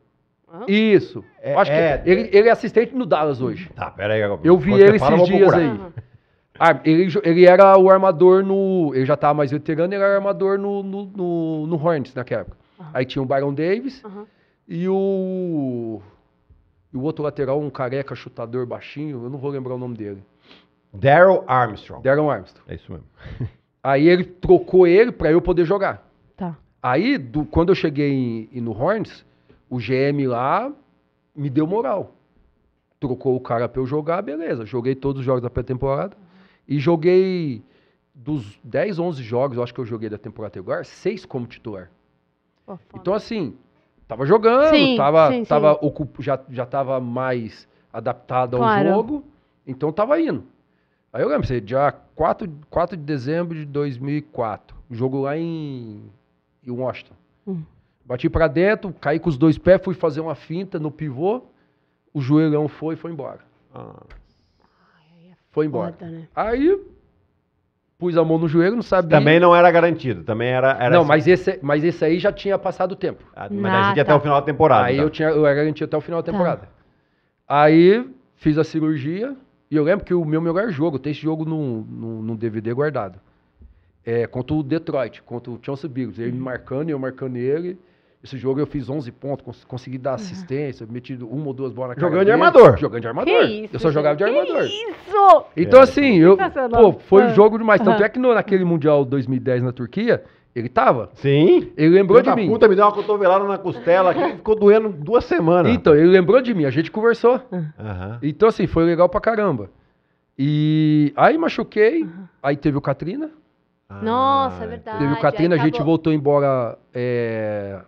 Speaker 3: Isso. É, Acho que é, ele, é. ele é assistente no Dallas hoje. Tá, pera aí. Eu vi ele fala, esses dias aí. Uhum. Ah, ele, ele era o armador no. Ele já tava mais veterano, ele era armador no, no, no, no Hornets naquela época. Uhum. Aí tinha o Byron Davis uhum. e o. E o outro lateral, um careca chutador baixinho, eu não vou lembrar o nome dele. Daryl Armstrong. Daryl Armstrong. É isso mesmo. [laughs] aí ele trocou ele para eu poder jogar. Tá. Aí, do, quando eu cheguei em, no Hornets, o GM lá me deu moral. Trocou o cara pra eu jogar, beleza. Joguei todos os jogos da pré-temporada. E joguei dos 10, 11 jogos, eu acho que eu joguei da temporada agora 6 como titular. Oh, então, assim, tava jogando, sim, tava, sim, tava sim. já, já tava mais adaptado ao claro. jogo, então tava indo. Aí eu lembro, você, dia 4, 4 de dezembro de 2004, jogo lá em, em Washington. Hum. Bati para dentro, caí com os dois pés, fui fazer uma finta no pivô, o joelhão foi e foi embora. Ah. Foi embora. Foda, né? Aí pus a mão no joelho, não sabia. Também não
Speaker 2: era garantido, também era.
Speaker 3: era não, assim. mas, esse, mas esse aí já tinha passado o tempo. Ah, mas ah, tá. até o final da temporada. Aí então. eu, tinha, eu era garantido até o final da tá. temporada. Tá. Aí fiz a cirurgia e eu lembro que o meu melhor jogo, tem esse jogo num, num, num DVD guardado. É, contra o Detroit, contra o Chelsea Bills. Ele me uhum. marcando e eu marcando ele. Esse jogo eu fiz 11 pontos, consegui dar uhum. assistência, metido uma ou duas bolas na Jogando de armador. Jogando de armador. Isso, eu só jogava de armador. Isso! Então, é. assim, eu, tá pô, foi um ah. jogo demais. Uhum. Tanto ah. é que no, naquele Mundial 2010 na Turquia, ele tava. Sim. Ele lembrou de mim. puta me
Speaker 2: deu uma cotovelada na costela
Speaker 3: que ficou doendo duas semanas. Então, ele lembrou de mim, a gente conversou. Uhum. Então, assim, foi legal pra caramba. E aí machuquei, uhum. aí teve o Katrina.
Speaker 1: Nossa, é verdade. Teve o Katrina, a gente voltou
Speaker 3: embora é,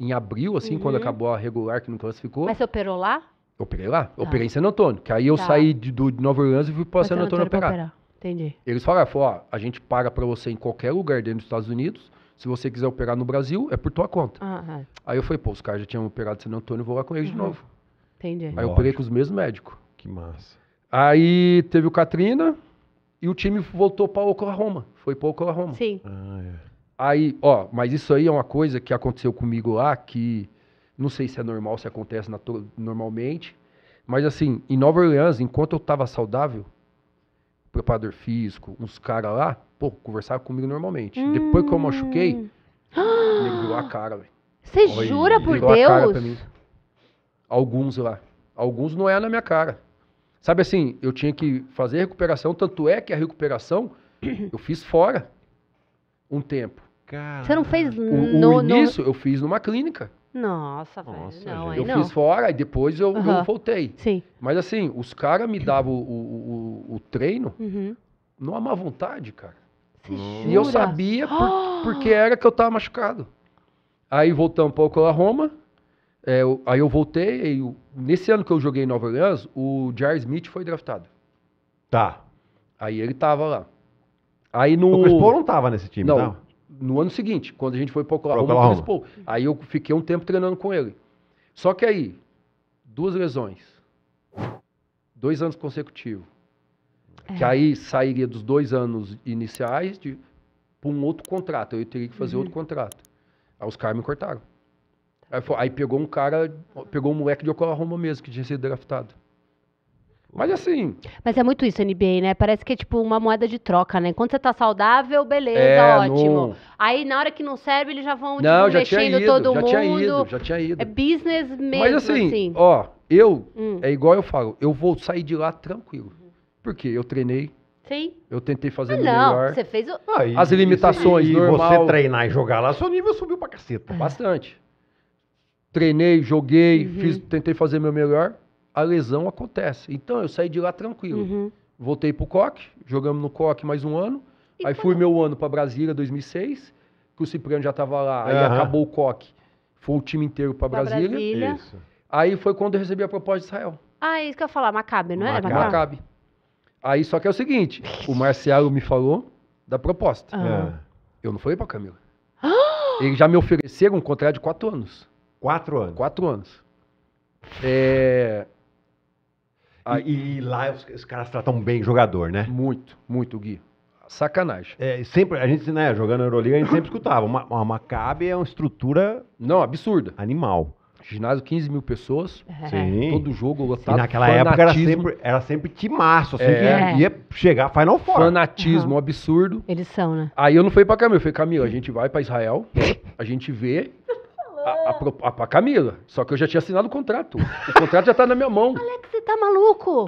Speaker 3: em abril, assim, uhum. quando acabou a regular, que não classificou. Mas
Speaker 1: você operou lá?
Speaker 3: Eu operei lá. Tá. Operei em San Antônio. Que aí eu tá. saí de, do, de Nova Orleans e fui para San Antônio operar. operar. Entendi. Eles falaram, falaram, ó, a gente paga para você em qualquer lugar dentro dos Estados Unidos. Se você quiser operar no Brasil, é por tua conta. Uhum. Aí eu falei, pô, os caras já tinham operado em San Antônio, vou lá com eles uhum. de novo.
Speaker 1: Entendi. Aí Lógico. eu operei
Speaker 3: com os mesmos médicos. Que massa. Aí teve o Katrina e o time voltou para Oklahoma. Foi para Oklahoma. Sim. Ah, é. Aí, ó, mas isso aí é uma coisa que aconteceu comigo lá, que não sei se é normal, se acontece normalmente, mas assim, em Nova Orleans, enquanto eu estava saudável, preparador físico, uns caras lá, pô, conversavam comigo normalmente. Hum. Depois que eu machuquei, negou [gasps] a cara, Você jura por Deus? A cara pra mim. Alguns lá. Alguns não é na minha cara. Sabe assim, eu tinha que fazer recuperação, tanto é que a recuperação [coughs] eu fiz fora um tempo. Cara. Você
Speaker 1: não fez no, o, início
Speaker 3: no... eu fiz numa clínica.
Speaker 1: Nossa, Nossa velho. Não, eu não. fiz
Speaker 3: fora e depois eu, eu, voltei. Sim. Mas assim, os caras me davam o, o, o treino uhum. numa má vontade, cara. Você e eu sabia por, oh. porque era que eu tava machucado. Aí voltamos para Oklahoma. É, eu, aí eu voltei. Eu, nesse ano que eu joguei em Nova Orleans, o Jar Smith foi draftado. Tá. Aí ele tava lá. Aí no... O Chris Paul não tava
Speaker 2: nesse time, não? Tá?
Speaker 3: no ano seguinte, quando a gente foi para Oklahoma, Oklahoma. aí eu fiquei um tempo treinando com ele. Só que aí, duas lesões, dois anos consecutivos, é. que aí sairia dos dois anos iniciais de para um outro contrato, eu teria que fazer uhum. outro contrato. Aí os caras me cortaram. Aí, foi, aí, pegou um cara, pegou um moleque de Oklahoma mesmo que tinha sido draftado. Mas assim.
Speaker 1: Mas é muito isso, NBA, né? Parece que é tipo uma moeda de troca, né? Quando você tá saudável, beleza, é, ótimo. No... Aí na hora que não serve, eles já vão não, tipo, já mexendo ido, todo já mundo. Tinha ido, já tinha ido. É business mesmo. Mas assim, assim. ó,
Speaker 3: eu hum. é igual eu falo, eu vou sair de lá tranquilo. Uhum. Porque eu treinei. Sim. Eu tentei fazer ah, não, melhor. Você fez o... ah, e, as limitações e, e normal. você treinar e jogar lá, seu nível subiu pra caceta. Bastante. Treinei, joguei, uhum. fiz, tentei fazer meu melhor a lesão acontece. Então eu saí de lá tranquilo. Uhum. Voltei pro coque jogamos no coque mais um ano. E aí fui meu ano para Brasília 2006, que o Cipriano já estava lá, aí uhum. acabou o coque Foi o time inteiro para Brasília. Brasília. Isso. Aí foi quando eu recebi a proposta de Israel.
Speaker 1: Ah, é isso que eu ia falar, Macabe, não é? Macabe. Macabe.
Speaker 3: Aí só que é o seguinte, o Marcelo me falou da proposta. Uhum. Eu não falei para Camila. [gasps] Eles já me ofereceram um contrato de quatro anos. Quatro anos? Quatro anos. É, ah, e
Speaker 2: lá os, os, caras tratam
Speaker 3: bem jogador, né? Muito, muito, Gui. Sacanagem.
Speaker 2: É, sempre, a gente, né, jogando Euroliga, a gente sempre escutava. Uma, uma Maccabi é uma estrutura. Não, absurda. Animal. Ginásio, 15 mil pessoas. Sim. Todo jogo lotado. E naquela fanatismo. época era
Speaker 3: sempre, era sempre timaço, assim, é. que ia, chegar Final Four. Fanatismo uhum. absurdo.
Speaker 1: Eles são, né?
Speaker 3: Aí eu não fui pra Camilo Eu falei, Camila, a gente vai pra Israel, a gente vê, a, a, a, a Camila. Só que eu já tinha assinado o contrato. O contrato já tá na minha mão. [laughs] Alex, você tá maluco?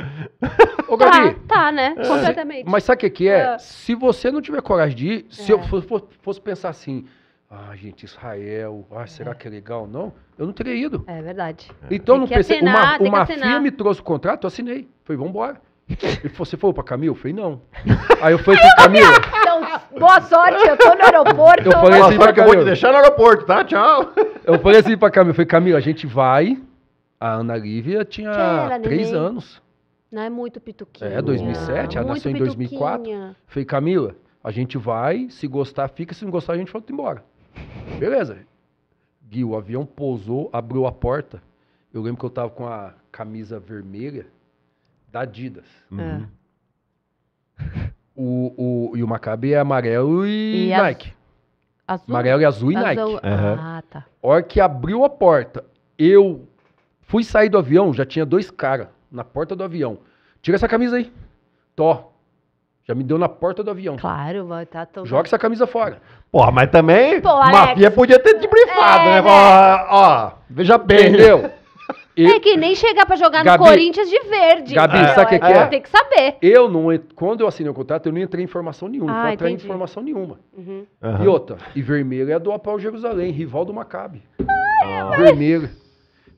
Speaker 3: Ô, Gabi. Tá, tá, né? É. Completamente. Mas sabe o que, que é? Ah. Se você não tiver coragem de ir, se é. eu fosse, fosse pensar assim, ah, gente, Israel, ah, será é. que é legal? Não, eu não teria ido.
Speaker 1: É verdade. Então tem não pensei. Assinar, uma uma assinar. me
Speaker 3: trouxe o contrato, eu assinei. foi vamos embora. Ele falou, você foi pra Camil? Eu falei, não. [laughs] Aí eu falei assim, Camil. Ah,
Speaker 1: então, boa sorte, eu tô no aeroporto. Eu falei assim, pra Camil. eu vou te
Speaker 3: deixar no aeroporto, tá? Tchau. Eu falei assim pra Camil, eu falei, Camil, a gente vai. A Ana Lívia tinha três anos.
Speaker 1: Não é muito pituquinha. É, 2007, ela nasceu em 2004. Eu
Speaker 3: falei, Camila, a gente vai, se gostar fica, se não gostar a gente volta embora. Beleza. Gui, o avião pousou, abriu a porta. Eu lembro que eu tava com a camisa vermelha da Adidas. Uhum. O, o, e o Maccabi é amarelo e, e Nike. Azul? Amarelo e azul e azul. Nike. Uhum. Ah, tá. hora que abriu a porta, eu fui sair do avião, já tinha dois caras na porta do avião. Tira essa camisa aí. Tó. Já me deu na porta do avião. Claro, vai estar tá todo. Joga essa camisa fora. Porra, mas também. Pô, Alex, mafia podia ter te
Speaker 2: brifado, é, né? Ó,
Speaker 3: né? ó, veja bem. Entendeu? [laughs] Eu... É
Speaker 1: que nem chegar para jogar Gabi, no Corinthians de verde. Gabi, é. sabe o que, é. é? Tem
Speaker 3: que saber. Eu não, quando eu assinei o contrato, eu não entrei em informação nenhuma. Ah, não entrei em informação nenhuma. Uhum. Uhum. E outra, e vermelho é do Apau Jerusalém, rival do Maccabi. Ah, é, Vermelho.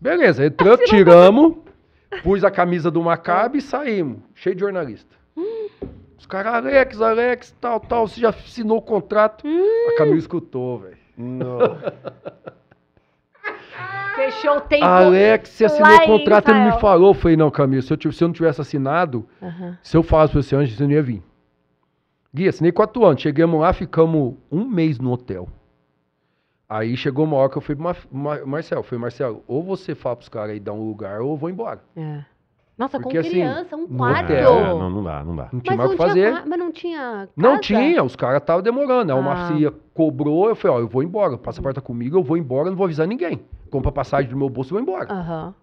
Speaker 3: Beleza, entramos, tiramos, [laughs] pus a camisa do Maccabi e saímos. Cheio de jornalista. Hum. Os caras, Alex, Alex, tal, tal, você já assinou o contrato. Hum. A Camila escutou, velho. Não. Fechou o tempo. Alex, você assinou o contrato, ele me falou. Eu falei, não, Camila, se eu, se eu não tivesse assinado, se eu falasse pra você antes, você não ia vir. Gui, assinei quatro anos. Chegamos lá, ficamos um mês no hotel. Aí chegou uma hora que eu fui pro Mar Mar Marcelo. Eu falei, Marcelo, ou você fala pros caras aí dar um lugar, ou eu vou embora. É.
Speaker 1: Nossa, Porque, com assim, criança, assim, um
Speaker 3: quarto. É, não, não dá, não dá. Não tinha mais o que fazer. Tinha,
Speaker 1: mas não tinha. Casa? Não tinha,
Speaker 3: os caras estavam demorando. Aí né? ah. o Marcia cobrou, eu falei, ó, eu vou embora, passa a porta comigo, eu vou embora, não vou avisar ninguém. Compra passagem do meu bolso e vou
Speaker 4: embora.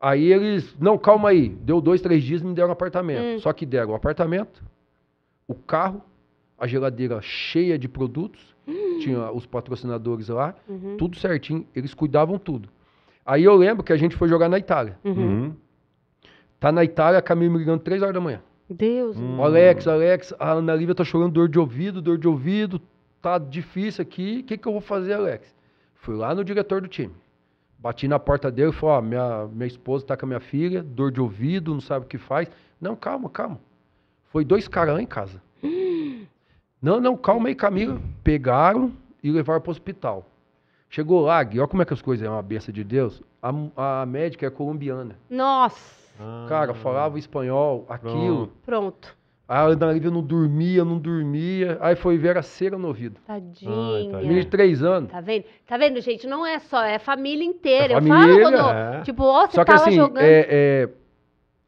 Speaker 3: Aí eles, não, calma aí. Deu dois, três dias e me deram um apartamento. Hum. Só que deram o apartamento, o carro, a geladeira cheia de produtos, hum. tinha os patrocinadores lá, uhum. tudo certinho, eles cuidavam tudo. Aí eu lembro que a gente foi jogar na Itália. Uhum. Uhum. Tá na Itália, a me ligando 3 horas da manhã. Deus. Hum. Alex, Alex, a Ana Lívia tá chorando dor de ouvido, dor de ouvido, tá difícil aqui. O que, que eu vou fazer, Alex? Fui lá no diretor do time. Bati na porta dele e falei, ó, oh, minha, minha esposa tá com a minha filha, dor de ouvido, não sabe o que faz. Não, calma, calma. Foi dois caras lá em casa. [gasps] não, não, calma aí, Camila. Pegaram e levaram pro hospital. Chegou lá, Gui, olha como é que as coisas é uma benção de Deus. A, a médica é colombiana.
Speaker 1: Nossa!
Speaker 3: Ah. Cara, falava espanhol, aquilo. Pronto. A Ana não dormia, não dormia. Aí foi ver a cera no ouvido.
Speaker 1: Tadinha. Menina de
Speaker 3: três anos. Tá
Speaker 1: vendo? Tá vendo, gente? Não é só, é família inteira. É família, eu falo quando. É. Tipo, ó, você só que, assim, jogando. É,
Speaker 3: é,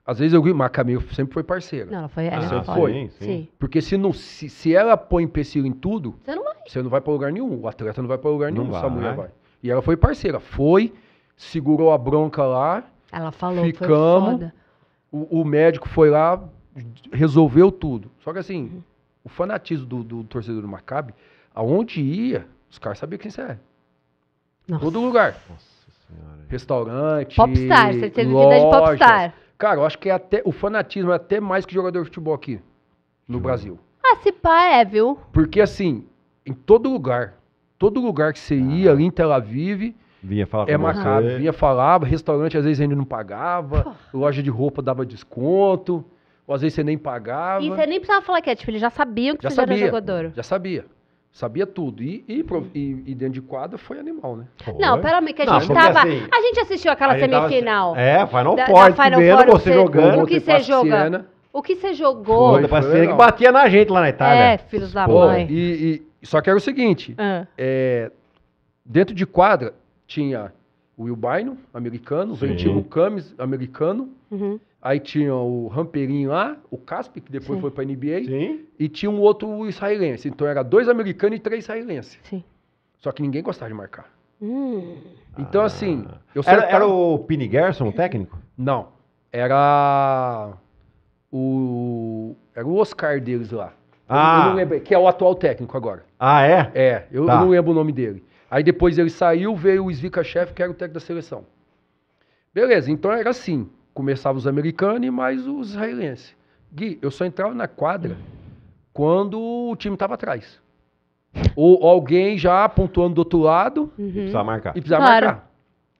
Speaker 3: às vezes eu digo, mas a Camila sempre foi parceira. Não, ela foi. Ah, ela ah, sempre foi. Sim, Porque se, não, se, se ela põe empecilho em tudo. Você não vai. Você não vai pra lugar nenhum. O atleta não vai pra lugar nenhum. Não vai. mulher vai. E ela foi parceira. Foi, segurou a bronca lá.
Speaker 1: Ela falou, Ficamos,
Speaker 3: o, o, médico foi lá, resolveu tudo. Só que assim, o fanatismo do, do torcedor do Maccabi, aonde ia, os caras sabiam quem você é. Nossa. Todo lugar. Nossa senhora. Restaurante. Popstar, você teve lojas. vida de popstar. Cara, eu acho que é até, o fanatismo é até mais que jogador de futebol aqui no Brasil.
Speaker 1: Ah, se pá, é, viu?
Speaker 3: Porque assim, em todo lugar, todo lugar que você ah. ia ali em Tel Aviv, Vinha falar é com É marcado. Vinha falar, restaurante às vezes ele não pagava, loja de roupa dava desconto, ou às vezes você nem pagava. E você
Speaker 1: nem precisava falar que é, tipo, eles já sabiam que já você sabia, era
Speaker 3: jogador. Já sabia. Sabia tudo. E, e, e, e, dentro de quadra foi animal, né? Não, peraí, que a gente não, tava. Assim,
Speaker 1: a gente assistiu aquela semifinal. Tava, assim,
Speaker 3: é, Final Four, vendo você jogando. O
Speaker 1: que você joga? Né? O que você jogou? Foi, foi, foi que
Speaker 3: batia na gente lá na Itália. É, filhos da Pô, mãe. E, e, só que era o seguinte: ah. é, dentro de quadra, tinha o Will Bynum, americano, Sim. o Camis, americano. Uhum. Aí tinha o Rampeirinho lá, o Caspi, que depois Sim. foi para NBA. Sim. E tinha um outro israelense. Então era dois americanos e três israelenses. Sim. Só que ninguém gostava de marcar. Hum. Então, ah. assim. Era, tava... era, o
Speaker 2: Pini Gerson, o técnico?
Speaker 3: Não. Era. O. Era o Oscar deles lá. Ah. Eu, eu não ah. lembro, que é o atual técnico agora. Ah, é? É, eu, tá. eu não lembro o nome dele. Aí depois ele saiu, veio o Svica Chef, que era o técnico da seleção. Beleza, então era assim. Começava os americanos e mais os israelenses. Gui, eu só entrava na quadra quando o time estava atrás. Ou alguém já pontuando do outro lado. Uhum. E precisava marcar. E precisava claro. marcar.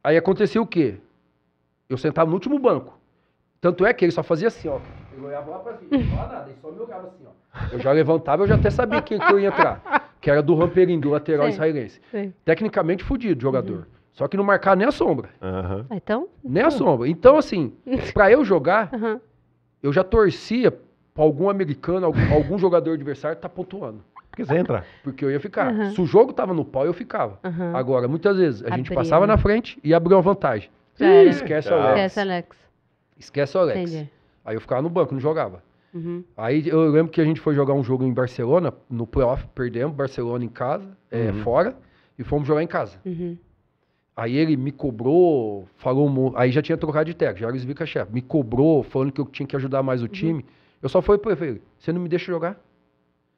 Speaker 3: Aí acontecia o quê? Eu sentava no último banco. Tanto é que ele só fazia assim, ó. Eu olhava lá pra cima, assim, não nada, ele só me olhava assim, ó. Eu já levantava, eu já até sabia quem que eu ia entrar. Que era do Ramperim, do lateral Sim. israelense. Sim. Tecnicamente fudido jogador. Uhum. Só que não marcava nem a sombra. Uhum. Então? Nem a sombra. Então, assim, [laughs] pra eu jogar, uhum. eu já torcia pra algum americano, algum, algum jogador adversário tá pontuando. Porque você entra. Porque eu ia ficar. Uhum. Se o jogo tava no pau, eu ficava. Uhum. Agora, muitas vezes, a gente passava né? na frente e abriu uma vantagem. Ih, esquece o tá. Alex. Esquece Alex. Esquece o Alex. Entendi. Aí eu ficava no banco, não jogava. Uhum. Aí eu lembro que a gente foi jogar um jogo em Barcelona, no playoff, perdemos, Barcelona em casa, é, uhum. é, fora, e fomos jogar em casa. Uhum. Aí ele me cobrou, falou Aí já tinha trocado de técnico, já era o Svica Chef. Me cobrou, falando que eu tinha que ajudar mais o uhum. time. Eu só fui para ele, você não me deixa jogar?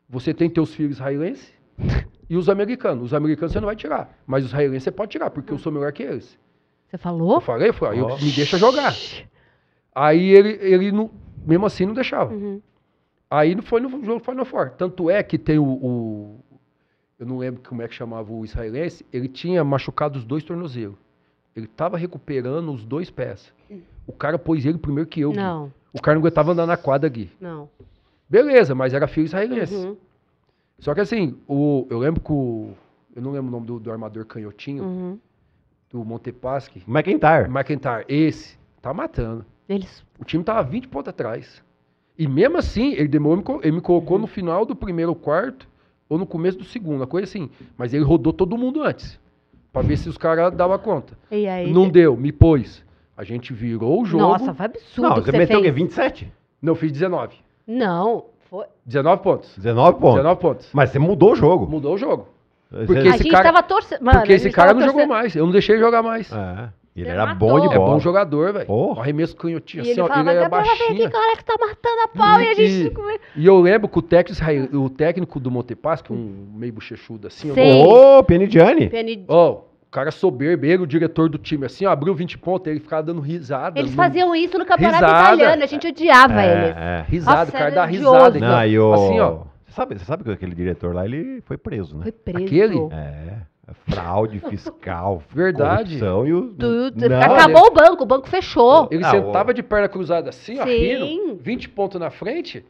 Speaker 3: Você tem teus filhos israelenses [laughs] e os americanos. Os americanos você não vai tirar, mas os israelenses você pode tirar, porque eu hum. sou melhor que eles. Você falou? Eu falei, eu falei, oh. me deixa jogar. Aí ele, ele não, mesmo assim não deixava. Uhum. Aí foi no jogo Final Four. Tanto é que tem o, o, Eu não lembro como é que chamava o israelense. Ele tinha machucado os dois tornozelos. Ele estava recuperando os dois pés. O cara pôs ele primeiro que eu. Não. O cara não aguentava andar na quadra aqui. Não. Beleza, mas era filho israelense. Uhum. Só que assim, o, eu lembro que o. Eu não lembro o nome do, do armador canhotinho, uhum. do Montepaschi. McIntyre. McIntyre, esse. Tá matando. Eles... O time estava 20 pontos atrás. E mesmo assim, ele demorou, ele me colocou no final do primeiro quarto ou no começo do segundo, uma coisa assim. Mas ele rodou todo mundo antes, Pra ver se os caras davam conta. E Aí, Não ele... deu, me pôs. A gente virou o jogo. Nossa, foi absurdo. Não, você, meteu o quê? 27? Não, eu fiz 19.
Speaker 1: Não, foi.
Speaker 3: 19 pontos. 19 pontos. 19 pontos. Mas você mudou o jogo. Mudou o jogo. Porque é- a esse gente cara, tava
Speaker 1: torcendo. Porque esse cara não jogou
Speaker 3: mais. Eu não deixei ele jogar mais. É. Ele, era matou. bom de bola. É bom jogador, velho. O arremesso canhotinho, assim, ele, ó, falava, ele é era baixinho. Que cara que tá matando a pau e, e a gente... E, e eu lembro que o técnico, o técnico do Montepasco, é um meio bochechudo assim... Ô, oh, Pianigiani! Pianigiani. Oh, o cara soberbo, ele, o diretor do time, assim, ó, abriu 20 pontos, ele ficava dando risada. Eles no... faziam
Speaker 1: isso no campeonato risada. italiano, a gente
Speaker 3: odiava é, eles.
Speaker 2: É. Risada, Nossa, o cara dá risada. Não, eu. Então, assim, ó. Você sabe, você sabe que aquele diretor lá, ele foi preso, né? Foi preso. Aquele? É fraude fiscal, [laughs] Verdade.
Speaker 3: e o... Tu,
Speaker 1: tu, não, acabou ele... o banco, o banco fechou. Ele ah, sentava
Speaker 3: ó. de perna cruzada assim, ó, rindo, 20 pontos na frente.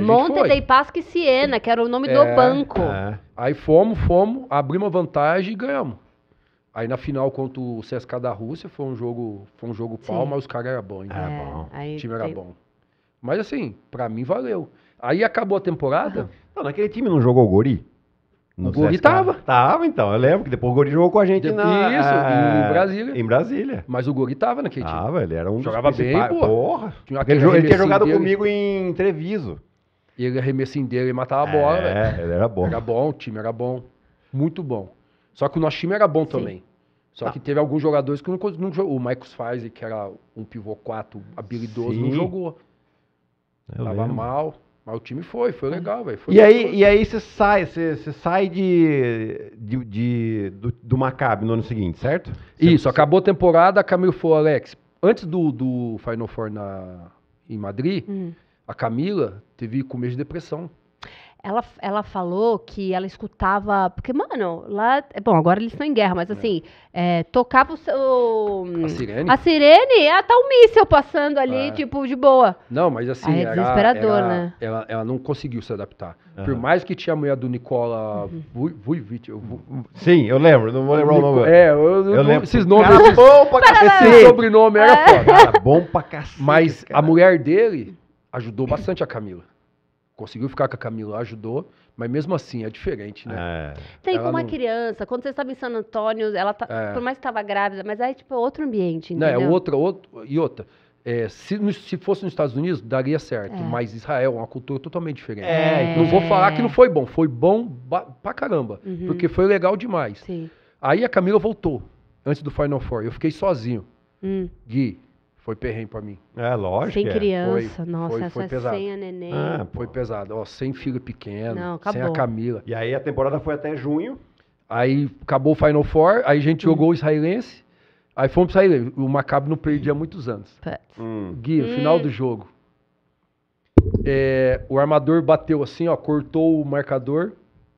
Speaker 3: Monte dei
Speaker 1: Pasque Siena, que era o nome é, do banco.
Speaker 3: É. Aí fomos, fomos, abrimos a vantagem e ganhamos. Aí na final contra o CSKA da Rússia, foi um jogo, foi um jogo pau, mas os caras eram bons. Então.
Speaker 4: É, O time era tem... bom.
Speaker 3: Mas assim, pra mim valeu. Aí acabou a temporada. Não, naquele time não
Speaker 2: jogou o Gori? No o Guri tava Tava, então. Eu lembro que depois o Guri jogou com a gente na... Isso, em é, Brasília.
Speaker 3: Em Brasília. Mas o Guri tava naquele time. Tava, ele era um Jogava bem, pô. Porra. Tinha ele, ele tinha jogado dele. comigo em Treviso. E ele arremessinho dele e matava a bola, É, né? ele era bom. Era bom, o time era bom. Muito bom. Só que o nosso time era bom Sim. também. Só tá. que teve alguns jogadores que não, não jogou. O Marcos Faz, que era um pivô 4 habilidoso, Sim. não jogou. Eu tava lembro. mal. Mas o time foi, foi uhum. legal, velho. E, aí, e aí você
Speaker 2: sai, você, você sai de, de, de do, do Maccabi no ano seguinte, certo?
Speaker 3: Isso, acabou a temporada, a Camila falou, Alex, antes do, do Final Four na, em Madrid, uhum. a Camila teve começo de depressão.
Speaker 1: Ela, ela falou que ela escutava. Porque, mano, lá. Bom, agora eles estão em guerra, mas é. assim, é, tocava o, o. A sirene? A sirene, ah, tá um míssel passando ali, é. tipo, de boa.
Speaker 3: Não, mas assim. é desesperador, né? Ela, ela não conseguiu se adaptar. Uhum. Por mais que tinha a mulher do Nicola uhum. vui
Speaker 2: Sim, eu lembro, não vou lembrar o nome. É, eu, eu, eu lembro. Esses nomes. Cara bom pra cacete. Esse sobrenome era foda. Cara, bom pra cacete. Mas
Speaker 3: cara. a mulher dele ajudou bastante a Camila conseguiu ficar com a Camila, ajudou, mas mesmo assim é diferente, né? É. Tem ela como não... a
Speaker 1: criança, quando você estava em San Antônio, ela tá, é. por mais que estava grávida, mas aí é, tipo outro ambiente, entendeu? Não, é outra,
Speaker 3: outro, e outra. É, se, se fosse nos Estados Unidos, daria certo. É. Mas Israel é uma cultura totalmente diferente. É. é. Não vou falar que não foi bom. Foi bom pra caramba. Uhum. Porque foi legal demais. Sim. Aí a Camila voltou, antes do Final Four. Eu fiquei sozinho. Hum. Gui, foi perrengue para mim. É, lógico. Sem é. criança, é. foi, nossa, foi, foi essa sem a neném. Ah, foi pesado. Ó, sem filho pequeno, Não, sem a Camila. E aí a temporada foi até junho. Aí acabou o Final Four, aí a gente hum. jogou o israelense. Aí fomos pro israelense. O Macabro não perdia há muitos anos. Hum. Guia, hum. final do jogo. É, o armador bateu assim, ó, cortou o marcador.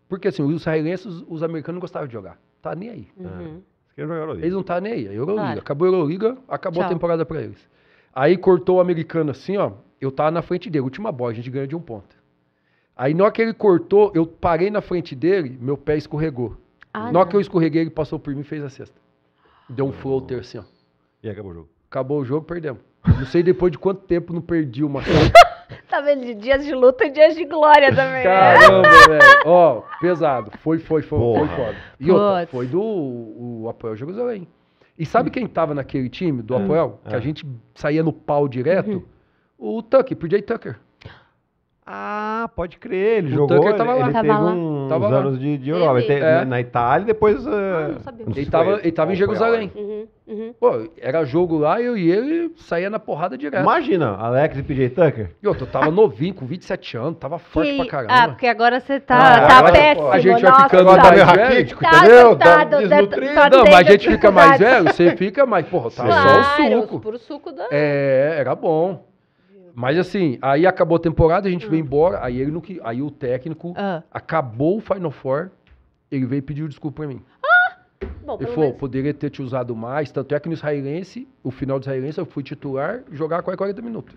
Speaker 3: Porque assim, os israelenses, os, os americanos não gostavam de jogar. Tá nem aí. Uhum. Ah. Querem jogar Euroliga. Eles não tá nem aí, é Euroliga. Claro. Acabou a Euroliga, acabou Tchau. a temporada pra eles. Aí cortou o americano assim, ó. Eu tava na frente dele, última bola, a gente ganha de um ponto. Aí na hora que ele cortou, eu parei na frente dele, meu pé escorregou. Ah, na hora que eu escorreguei, ele passou por mim e fez a cesta. Deu um floater assim, ó. E acabou o jogo. Acabou o jogo, perdemos. Não sei depois de quanto tempo não perdi uma cesta. [laughs]
Speaker 1: Tá vendo? De dias de luta e dias de glória também. Caramba,
Speaker 3: [laughs] velho. Ó, pesado. Foi, foi, foi, Porra. foi foda. E outra, foi do o Apoel Jerusalém. E sabe quem tava naquele time do hum. Apoel? Que a é. gente saía no pau direto? Uhum. O Tucker, PJ Tucker.
Speaker 2: Ah, pode crer, ele o jogou. Tucker tava lá. Ele tava teve lá. uns Tava lá.
Speaker 3: de, de Europa. Ele teve né, é. na Itália e depois... Ah, eh, não sabia. Ele tava, ele tava em Jerusalém. Uhum, uhum. Pô, era jogo lá, eu e ele saía na porrada direto. Imagina, Alex e PJ Tucker. E outro, eu tava novinho, com 27 anos, tava forte pra pra Ah, porque
Speaker 1: agora você tá, Ah, tá agora, péssimo. a gente vai ficando tá Agora
Speaker 3: tá meio Tá raquítico, entendeu? Tá assustado, tá desnutrido. tá- não, mas a gente fica mais [laughs] velho, você fica mais, porra, tá só o suco. puro suco da... É, era bom. Mas assim, aí acabou a temporada, a gente hum. veio embora, aí ele que aí o técnico ah. acabou o Final Four, ele veio pedir desculpa pra mim. Ah! Bom, ele falou, menos... poderia ter te usado mais, tanto é que no israelense, o final do israelense, eu fui titular, jogar quase 40 minutos.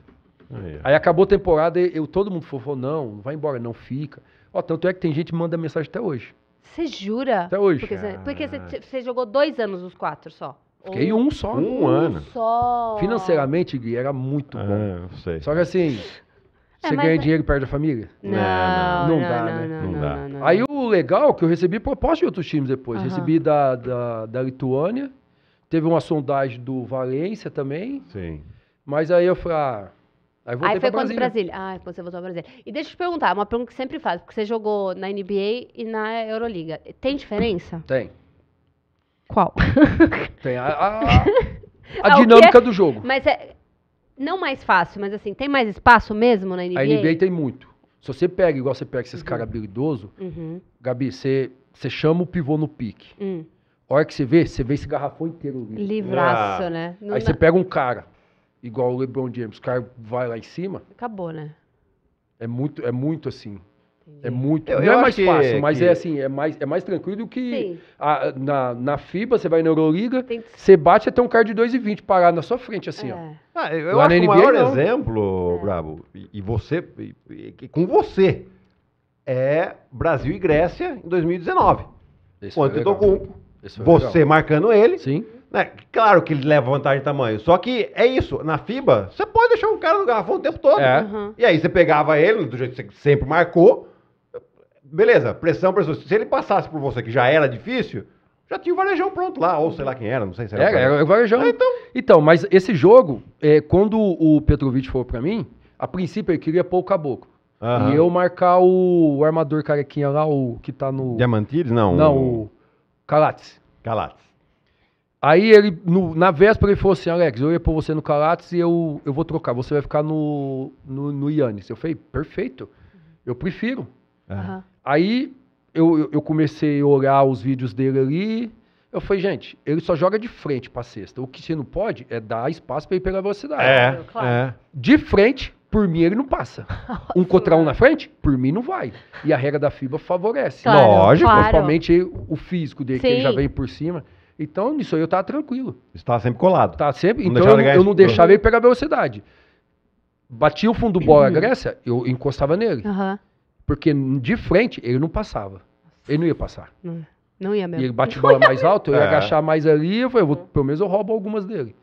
Speaker 3: Aí, aí acabou a temporada, eu, todo mundo falou, não, não vai embora, não fica. Ó, tanto é que tem gente que manda mensagem até hoje.
Speaker 1: Você jura? Até hoje. Porque você ah. jogou dois anos os quatro só.
Speaker 3: Fiquei um só. Um, um ano. Só. Financeiramente, Gui, era muito é, bom. Ah, só que assim, é, você ganha é- dinheiro e perde a família? Não, não, não, não dá, não, né? Não, dá. Aí o legal é que eu recebi proposta de outros times depois. Recebi da, da, da, Lituânia, teve uma sondagem do Valência também. Sim. Mas aí eu falei, ah, Aí, aí foi quando Brasília.
Speaker 1: Ah, é você voltou para Brasília. E deixa eu te perguntar, uma pergunta que sempre faz, porque você jogou na NBA e na Euroliga. Tem diferença? Tem. Qual? [laughs]
Speaker 3: Tem a, a, a [laughs] ah, dinâmica é, do jogo.
Speaker 1: Mas é. Não mais fácil, mas assim, tem mais espaço mesmo na NBA? A NBA
Speaker 3: tem muito. Se você pega, igual você pega esses uhum. caras habilidosos, uhum. Gabi, você, você chama o pivô no pique. Uhum. A hora que você vê, você vê esse garrafão inteiro. Livraço, ah. né? Aí você pega um cara, igual o LeBron James, o cara vai lá em cima. Acabou, né? É muito, é muito assim. É muito. Eu, não é eu é mais fácil, que, mas é assim, é mais, é mais tranquilo do que a, na, na FIBA, você vai na Euroliga, que... você bate até um card de 2,20 parado na sua frente, assim, é. ó. Ah, eu, eu acho que o maior não.
Speaker 2: exemplo, é. Brabo, e, e você, e, e, com você,
Speaker 3: é Brasil
Speaker 2: e Grécia em 2019. Esse com você legal. marcando ele. Sim. Né? Claro que ele leva vantagem de tamanho. Só que é isso. Na FIBA, você pode deixar um cara no garrafão o tempo todo. É. Uhum. E aí você pegava ele, do jeito que você sempre marcou, beleza, pressão, pressão. Se ele passasse por você, que já era difícil,
Speaker 3: já tinha o Varejão pronto lá, ou sei lá quem era, não sei se era. É, era o Varejão. É, ah, então. então, mas esse jogo, é, quando o Petrovic falou para mim, a princípio ele queria pôr o caboclo. Uhum. E eu marcar o, o, armador carequinha lá, o que tá no. Diamantides? Não. Não, o, Calates. Calates. Aí ele, no, na véspera, ele falou assim: Alex, eu ia pôr você no Calates e eu, eu vou trocar, você vai ficar no, no, no Eu falei: perfeito, eu prefiro. Uhum. Aí eu, eu comecei a olhar os vídeos dele ali. Eu falei, gente, ele só joga de frente pra cesta. O que você não pode é dar espaço pra ele pegar velocidade. É, claro. é. De frente, por mim ele não passa. [laughs] Um contra um na frente, por mim não vai. E a regra da FIBA favorece. Claro, Lógico. Claro. Principalmente o físico dele, Sim. que ele já vem por cima. Então, nisso aí eu tava tranquilo. Estava sempre colado. Tava tá sempre. Não então eu, eu não deixava ele pegar velocidade. Batia o fundo do bola a Grécia, eu encostava nele. Uhum. Porque de frente ele não passava. Ele não ia passar.
Speaker 1: Não, não ia mesmo. E ele bate [laughs] bola mais alto, eu ia é. agachar
Speaker 3: mais ali, eu falei, eu vou, é. pelo menos eu roubo algumas dele.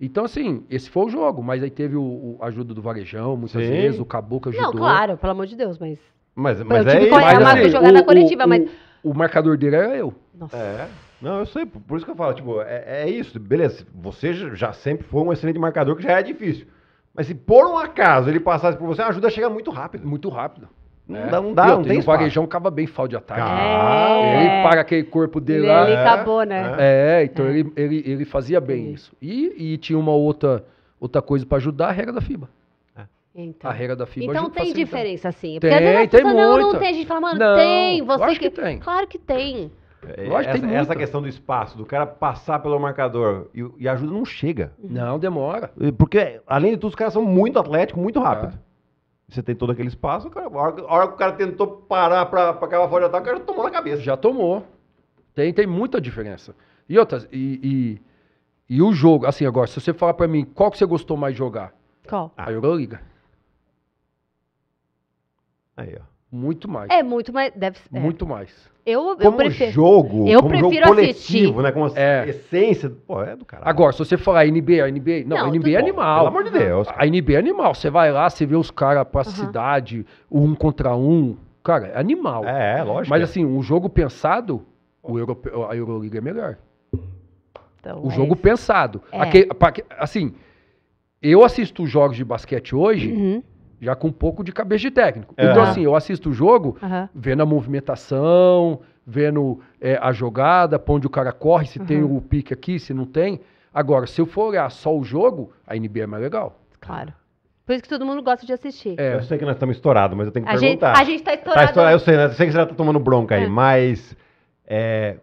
Speaker 3: Então, assim, esse foi o jogo, mas aí teve o, a ajuda do Varejão, muitas Sim. vezes, o Caboclo ajudou. Não, claro,
Speaker 1: pelo amor de Deus, mas.
Speaker 3: Mas, é mas é isso. assim, jogar o, na coletiva, o, mas... o marcador dele era eu.
Speaker 2: Nossa. É. Não, eu sei, por isso que eu falo, tipo, é, é isso, beleza, você já sempre foi um excelente marcador, que já é difícil. Mas se por um acaso
Speaker 3: ele passasse por você, ajuda chega muito rápido. Muito rápido. Né? Não dá, e, não tem. E o Varejão cava bem falta de ataque. É. Ele paga aquele corpo dele ele lá. Ele acabou, né? É, é então é. Ele, ele, ele fazia bem isso. E, e tinha uma outra, outra coisa para ajudar, a regra da FIBA.
Speaker 1: É. Então.
Speaker 3: A regra da FIBA Então tem diferença,
Speaker 1: assim. Porque tem, às vezes tem não, não tem. A gente fala, mano, não, tem. Você que... que... tem. Claro que tem.
Speaker 2: É, Lógico, essa, tem essa questão do espaço, do cara passar pelo marcador e, e a ajuda não chega. Não, demora. Porque, além de tudo, os caras são muito atléticos,
Speaker 3: muito rápido. É. Você tem todo aquele espaço,
Speaker 2: cara, a, hora, a hora que o cara tentou parar pra, pra cavar fora
Speaker 3: de ataque, o cara já tomou na cabeça. Já tomou. Tem, tem muita diferença. E outras, e, e, e o jogo, assim, agora, se você falar pra mim qual que você gostou mais de jogar? Qual? A Euroliga. Aí, ó. Muito mais. É
Speaker 1: muito mais. Deve ser. É.
Speaker 2: Muito mais. Eu, eu
Speaker 1: como prefiro. jogo, eu como prefiro jogo coletivo,
Speaker 3: assistir. né? Como é. essência. Pô, é do caralho. Agora, se você falar NBA, NBA. Não, não NBA é animal. Pelo amor de Deus. A NBA é animal. Você vai lá, você vê os caras pra uhum. cidade, um contra um. Cara, é animal. É, é lógico. Mas é. assim, um jogo pensado, o a Euroliga é melhor. Então, o é jogo isso. pensado. É. Aquele, assim, eu assisto os jogos de basquete hoje. Uhum já com um pouco de cabeça de técnico. É. Então, assim, eu assisto o jogo uhum. vendo a movimentação, vendo é, a jogada, pra onde o cara corre, se uhum. tem o pique aqui, se não tem. Agora, se eu for olhar só o jogo, a NBA é mais legal. Claro.
Speaker 1: Por isso que todo mundo gosta de assistir. É, eu
Speaker 3: sei que nós estamos estourados, mas eu tenho que a perguntar. Gente, a gente
Speaker 1: está estourado. Tá, tá estourado. Eu
Speaker 3: sei, né? eu sei que você já está tomando
Speaker 2: bronca aí, é. mas... É,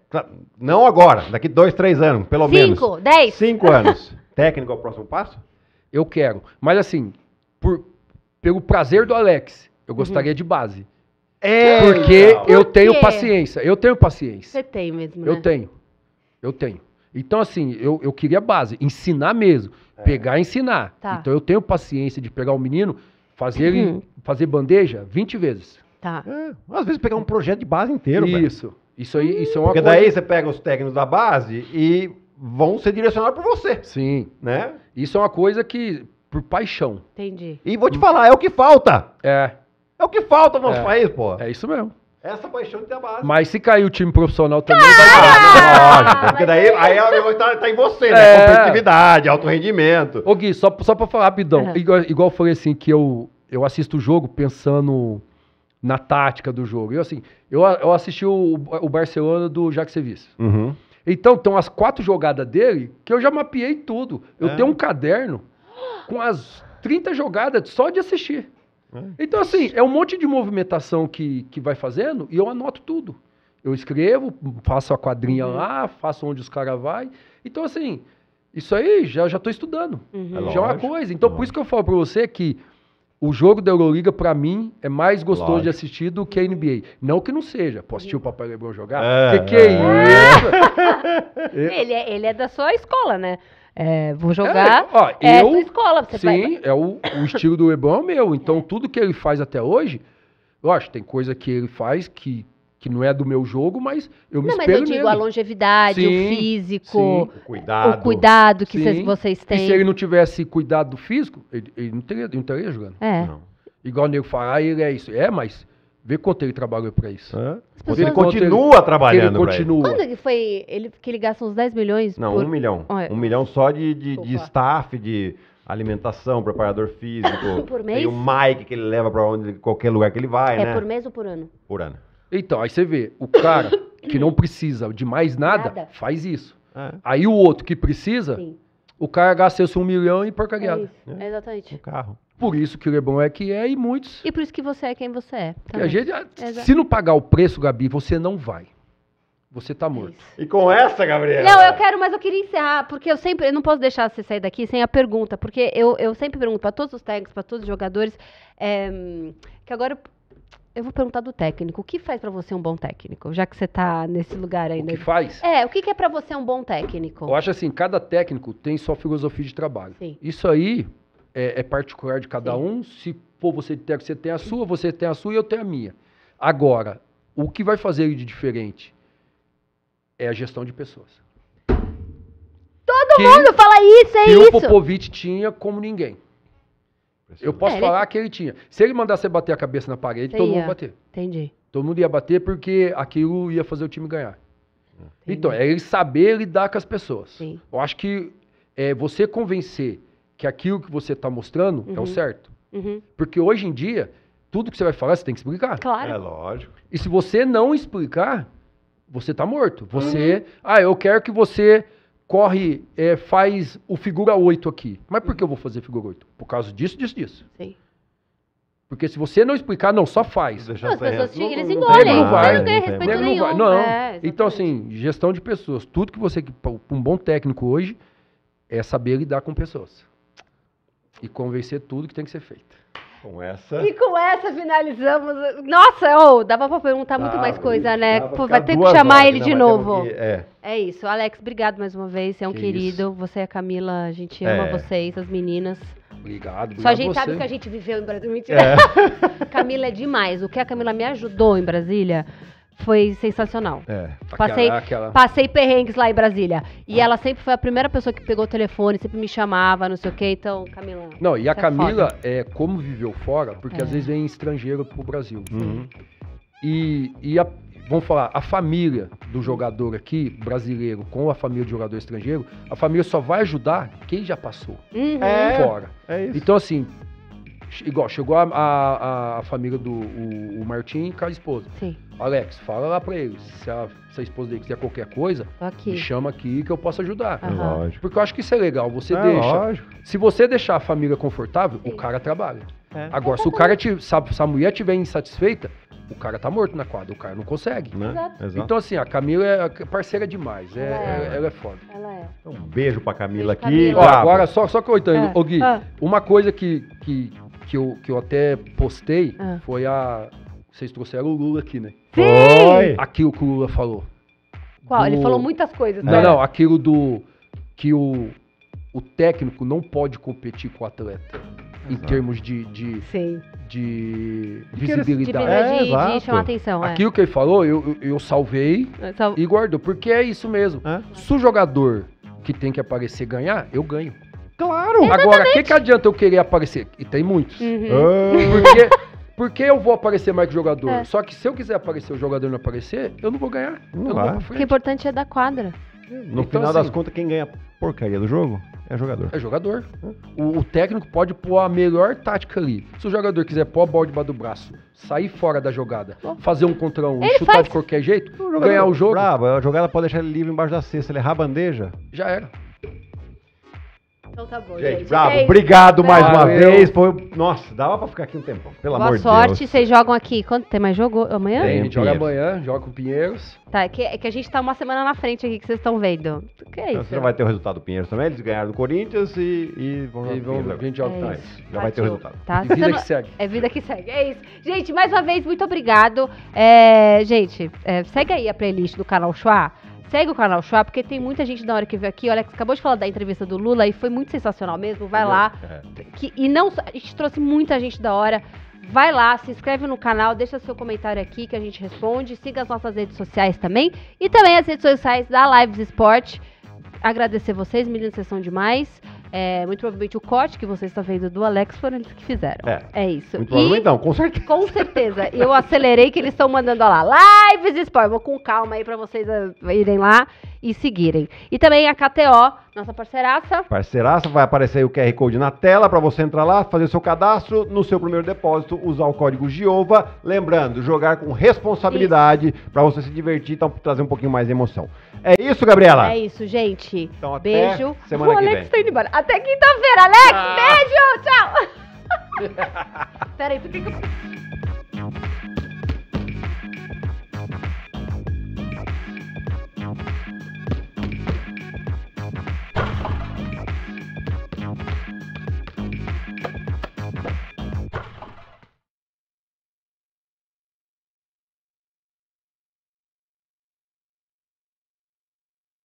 Speaker 2: não agora, daqui dois, três anos, pelo Cinco, menos. Cinco, dez. Cinco
Speaker 3: anos. [laughs] Técnico é o próximo passo? Eu quero. Mas assim, por, pelo prazer do Alex, eu uhum. gostaria uhum. de base. É, porque então. eu tenho paciência. Eu tenho paciência. Você tem mesmo, né? Eu tenho. Eu tenho. Então, assim, eu, eu queria base, ensinar mesmo. É. Pegar e ensinar. Tá. Então eu tenho paciência de pegar o um menino, fazer uhum. ele fazer bandeja 20 vezes. Tá. É, às vezes pegar um projeto de
Speaker 2: base inteiro.
Speaker 3: Isso. Velho. Isso aí, isso é uma Porque coisa... daí você pega os técnicos da base e vão ser direcionados por você. Sim. Né? Isso é uma coisa que por paixão.
Speaker 2: Entendi. E vou te falar,
Speaker 3: é o que falta. É.
Speaker 2: É o que falta no nosso É.
Speaker 3: país, pô. É isso mesmo. Essa paixão tem a base. Mas se cair o time profissional também, vai cair. Lógico, porque daí aí a
Speaker 2: tá, tá em você, né? É. Competitividade,
Speaker 3: alto rendimento. Ô Gui, só, só pra falar rapidão, igual, igual foi assim que eu, eu assisto o jogo pensando na tática do jogo. Eu assim, eu, eu assisti o, o Barcelona do Jacques Sevis. Uhum. Então, tem as quatro jogadas dele que eu já mapeei tudo. Eu É. tenho um caderno com as 30 jogadas só de assistir. É. Então, assim, é um monte de movimentação que, que vai fazendo e eu anoto tudo. Eu escrevo, faço a quadrinha uhum. lá, faço onde os caras vai. Então, assim, isso aí já já estou estudando. Uhum. É já é uma coisa. Então, lógico. por isso que eu falo para você que o jogo da Euroliga, para mim, é mais gostoso lógico. de assistir do que a NBA. Não que não seja. Posso assistir o Papai Lebron jogar? É, que que é, é isso? [laughs] ele, é, ele é da sua escola, né? É, vou jogar. É, ó, é eu, escola. Você sim, vai... é o, o, estilo do Lebron é meu. Então, tudo que ele faz até hoje, eu acho tem coisa que ele faz que, que não é do meu jogo, mas eu me não, espelho Não, mas eu digo nele. a
Speaker 1: longevidade, sim, o físico. Sim, o
Speaker 3: cuidado. O cuidado que vocês têm. E se ele não tivesse cuidado do físico, ele, ele não, teria, não teria jogando. É. Não. Igual o nego falar, ah, ele é isso. É, mas Vê quanto ele trabalhou para isso. Hã? Pessoas... Ele continua ele... trabalhando ele continua. Quando
Speaker 1: é que foi ele, que ele gastou uns 10 milhões? Não, por... um
Speaker 3: milhão.
Speaker 2: Olha. Um milhão só de, de, de staff, de alimentação, preparador físico. [coughs] por
Speaker 1: mês? Tem o
Speaker 3: Mike que ele leva para onde qualquer lugar que ele vai, é né? É por
Speaker 1: mês ou por ano?
Speaker 3: Por ano. Então, aí você vê, o cara que não precisa de mais nada, nada. faz isso. É. Aí o outro que precisa, Sim. o cara gasta esse um milhão e porcaria.
Speaker 1: É, é exatamente. O
Speaker 3: carro. Por isso que o Lebron é que é e muitos.
Speaker 1: E por isso que você é quem você é. Também. A gente, Exato. se não
Speaker 3: pagar o preço, Gabi, você não vai. Você tá morto. Isso. E com essa, Gabriela? Não, eu
Speaker 1: quero, mas eu queria encerrar, porque eu sempre, eu não posso deixar você sair daqui sem a pergunta, porque eu, eu sempre pergunto para todos os técnicos, para todos os jogadores, é, que agora eu vou perguntar do técnico. O que faz para você um bom técnico? Já que você está nesse lugar ainda. O que faz? É, o que, que é para você um bom técnico?
Speaker 3: Eu acho assim, cada técnico tem sua filosofia de trabalho. Sim. Isso aí é, é particular de cada Sim. um. Se pô você tem, você tem a sua, você tem a sua e eu tenho a minha. Agora, o que vai fazer de diferente é a gestão de pessoas.
Speaker 1: Todo que, mundo fala isso, é que isso. Que o Popovic
Speaker 3: tinha como ninguém. Eu posso é, falar ele... que ele tinha. Se ele mandasse bater a cabeça na parede, Você todo ia. mundo é. ia bater. Entendi. Todo mundo ia bater porque aquilo ia fazer o time ganhar. Entendi. Então, é ele saber lidar com as pessoas. Sim. Eu acho que é, você convencer que aquilo que você está mostrando uhum. é o uhum. certo. Uhum. Porque hoje em dia, tudo que você vai falar, você tem que explicar. Claro. É lógico. E se você não explicar, você está morto. Você. Uhum. Ah, eu quero que você corre, é, faz o figura 8 aqui. Mas por que eu vou fazer figura 8? Por causa disso, disso, disso. Sim. Porque se você não explicar, não, só faz. Não, as pessoas te, eles engolem. Não, não vai. não ganha respeito nenhum. Não. É, então, assim, gestão de pessoas. Tudo que você... Um bom técnico hoje é saber lidar com pessoas e convencer tudo que tem que ser feito. Com essa.
Speaker 2: E
Speaker 1: com essa finalizamos. Nossa, oh, dava para perguntar dava, muito mais coisa, né? Pô, vai ter que chamar horas, ele né? de novo. Que, é. é isso. Alex, obrigado mais uma vez. É um que querido. Isso. Você e a Camila, a gente é. ama vocês, as meninas.
Speaker 3: Obrigado, obrigado. Só a gente você. sabe o que a
Speaker 1: gente viveu em Brasília. É. [laughs] Camila é demais. O que a Camila me ajudou em Brasília foi sensacional.
Speaker 3: É. Passei, aquela... passei
Speaker 1: perrengues lá em Brasília. E ah. ela sempre foi a primeira pessoa que pegou o telefone, sempre me chamava, não sei o quê. Então, Camila.
Speaker 3: Não, e a é Camila é, é como viveu fora, porque é. às vezes vem estrangeiro pro Brasil. Uhum. E, e a, vamos falar, a família do jogador aqui, brasileiro, com a família do jogador estrangeiro, a família só vai ajudar quem já passou
Speaker 4: uhum. é, fora.
Speaker 3: É isso. Então, assim, igual chegou a, a, a família do o, o Martim com a esposa. Sim. Alex, fala lá pra ele. Se a, se a esposa dele quiser qualquer coisa, me chama aqui que eu posso ajudar. Uhum. Lógico. Porque eu acho que isso é legal. Você é, deixa. Lógico. Se você deixar a família confortável, Sim. o cara trabalha. É. Agora, se o cara te, sabe, se a mulher estiver insatisfeita, o cara tá morto na quadra, o cara não consegue. Né? Exato. Então, assim, a Camila é, é parceira demais. É, ela, é. ela é foda. Ela é. Então, um
Speaker 2: beijo pra Camila beijo, aqui. Camila. Ó, agora, só, só coitando, é. ô Gui, ah.
Speaker 3: uma coisa que, que, que, eu, que eu até postei ah. foi a. Vocês trouxeram o Lula aqui, né? Sim! Aquilo que o Lula falou.
Speaker 1: Qual? Do... Ele falou muitas coisas. Não, né? não,
Speaker 3: aquilo do que o, o técnico não pode competir com o atleta. Em Exato. termos de, de, Sei. de visibilidade. De, de, de chamar atenção. É. Aquilo é. que ele falou, eu, eu, salvei eu é, sal... e guardo. Porque é isso mesmo. É? Se o jogador que tem que aparecer ganhar, eu ganho. Claro! Exatamente. Agora, o que, que adianta eu querer aparecer? E tem muitos. Uhum.
Speaker 1: Ah.
Speaker 3: Porque porque eu vou aparecer mais que jogador. É. Só que se eu quiser aparecer, o jogador não aparecer, eu não vou ganhar. Não eu não vou O que
Speaker 1: é importante é da quadra. No então, final assim, das
Speaker 3: contas, quem ganha porcaria do jogo é jogador. É jogador. O, o, técnico pode pôr a melhor tática ali. Se o jogador quiser pôr a bola debaixo do braço, sair fora da jogada, fazer um contra um, ele chutar faz. de qualquer jeito, o ganhar o jogo. Bravo, a jogada pode deixar ele livre embaixo da cesta, ele errar a bandeja. Já era. Então tá bom, gente. gente. Bravo, é obrigado mais Valeu. uma vez.
Speaker 2: Foi, nossa, dava pra ficar aqui um tempão, pelo Boa amor de Deus. Boa sorte,
Speaker 1: vocês jogam aqui. Quando tem mais jogo? Amanhã? Tem, a gente
Speaker 3: joga amanhã,
Speaker 2: joga com o Pinheiros.
Speaker 1: Tá, é que, é que a gente tá uma semana na frente aqui que vocês estão vendo. O que é então, isso? Você não vai
Speaker 2: ter o resultado do Pinheiros também, eles ganharam do Corinthians e, e vão jogar. E vão, a gente joga é isso. Já Partiu. vai ter o resultado. Tá? vida que segue.
Speaker 1: É vida que segue, é isso. Gente, mais uma vez, muito obrigado. É, gente, é, segue aí a playlist do canal Chua. Segue o canal Chá, porque tem muita gente da hora que veio aqui. Alex acabou de falar da entrevista do Lula e foi muito sensacional mesmo. Vai lá. É. Que, e não, a gente trouxe muita gente da hora. Vai lá, se inscreve no canal, deixa seu comentário aqui que a gente responde. Siga as nossas redes sociais também. E também as redes sociais da Lives Esporte. Agradecer vocês, meninas, vocês são demais. É, muito provavelmente o corte que você está vendo do Alex foram eles que fizeram. É, é isso. Muito provavelmente não, com certeza. Com certeza. Eu acelerei que eles estão mandando lá lives spoiler. Vou com calma aí para vocês ah, irem lá e seguirem. E também a KTO nossa parceiraça.
Speaker 2: Parceiraça, vai aparecer aí o QR Code na tela para você entrar lá, fazer o seu cadastro, no seu primeiro depósito, usar o código GIOVA. Lembrando, jogar com responsabilidade para você se divertir e então, trazer um pouquinho mais de emoção. É isso, Gabriela? É
Speaker 1: isso, gente. Então, até beijo. Semana o Alex vem. tá indo embora. Até quinta-feira, Alex! Ah.
Speaker 4: Beijo! Tchau! [laughs] Peraí, por que eu...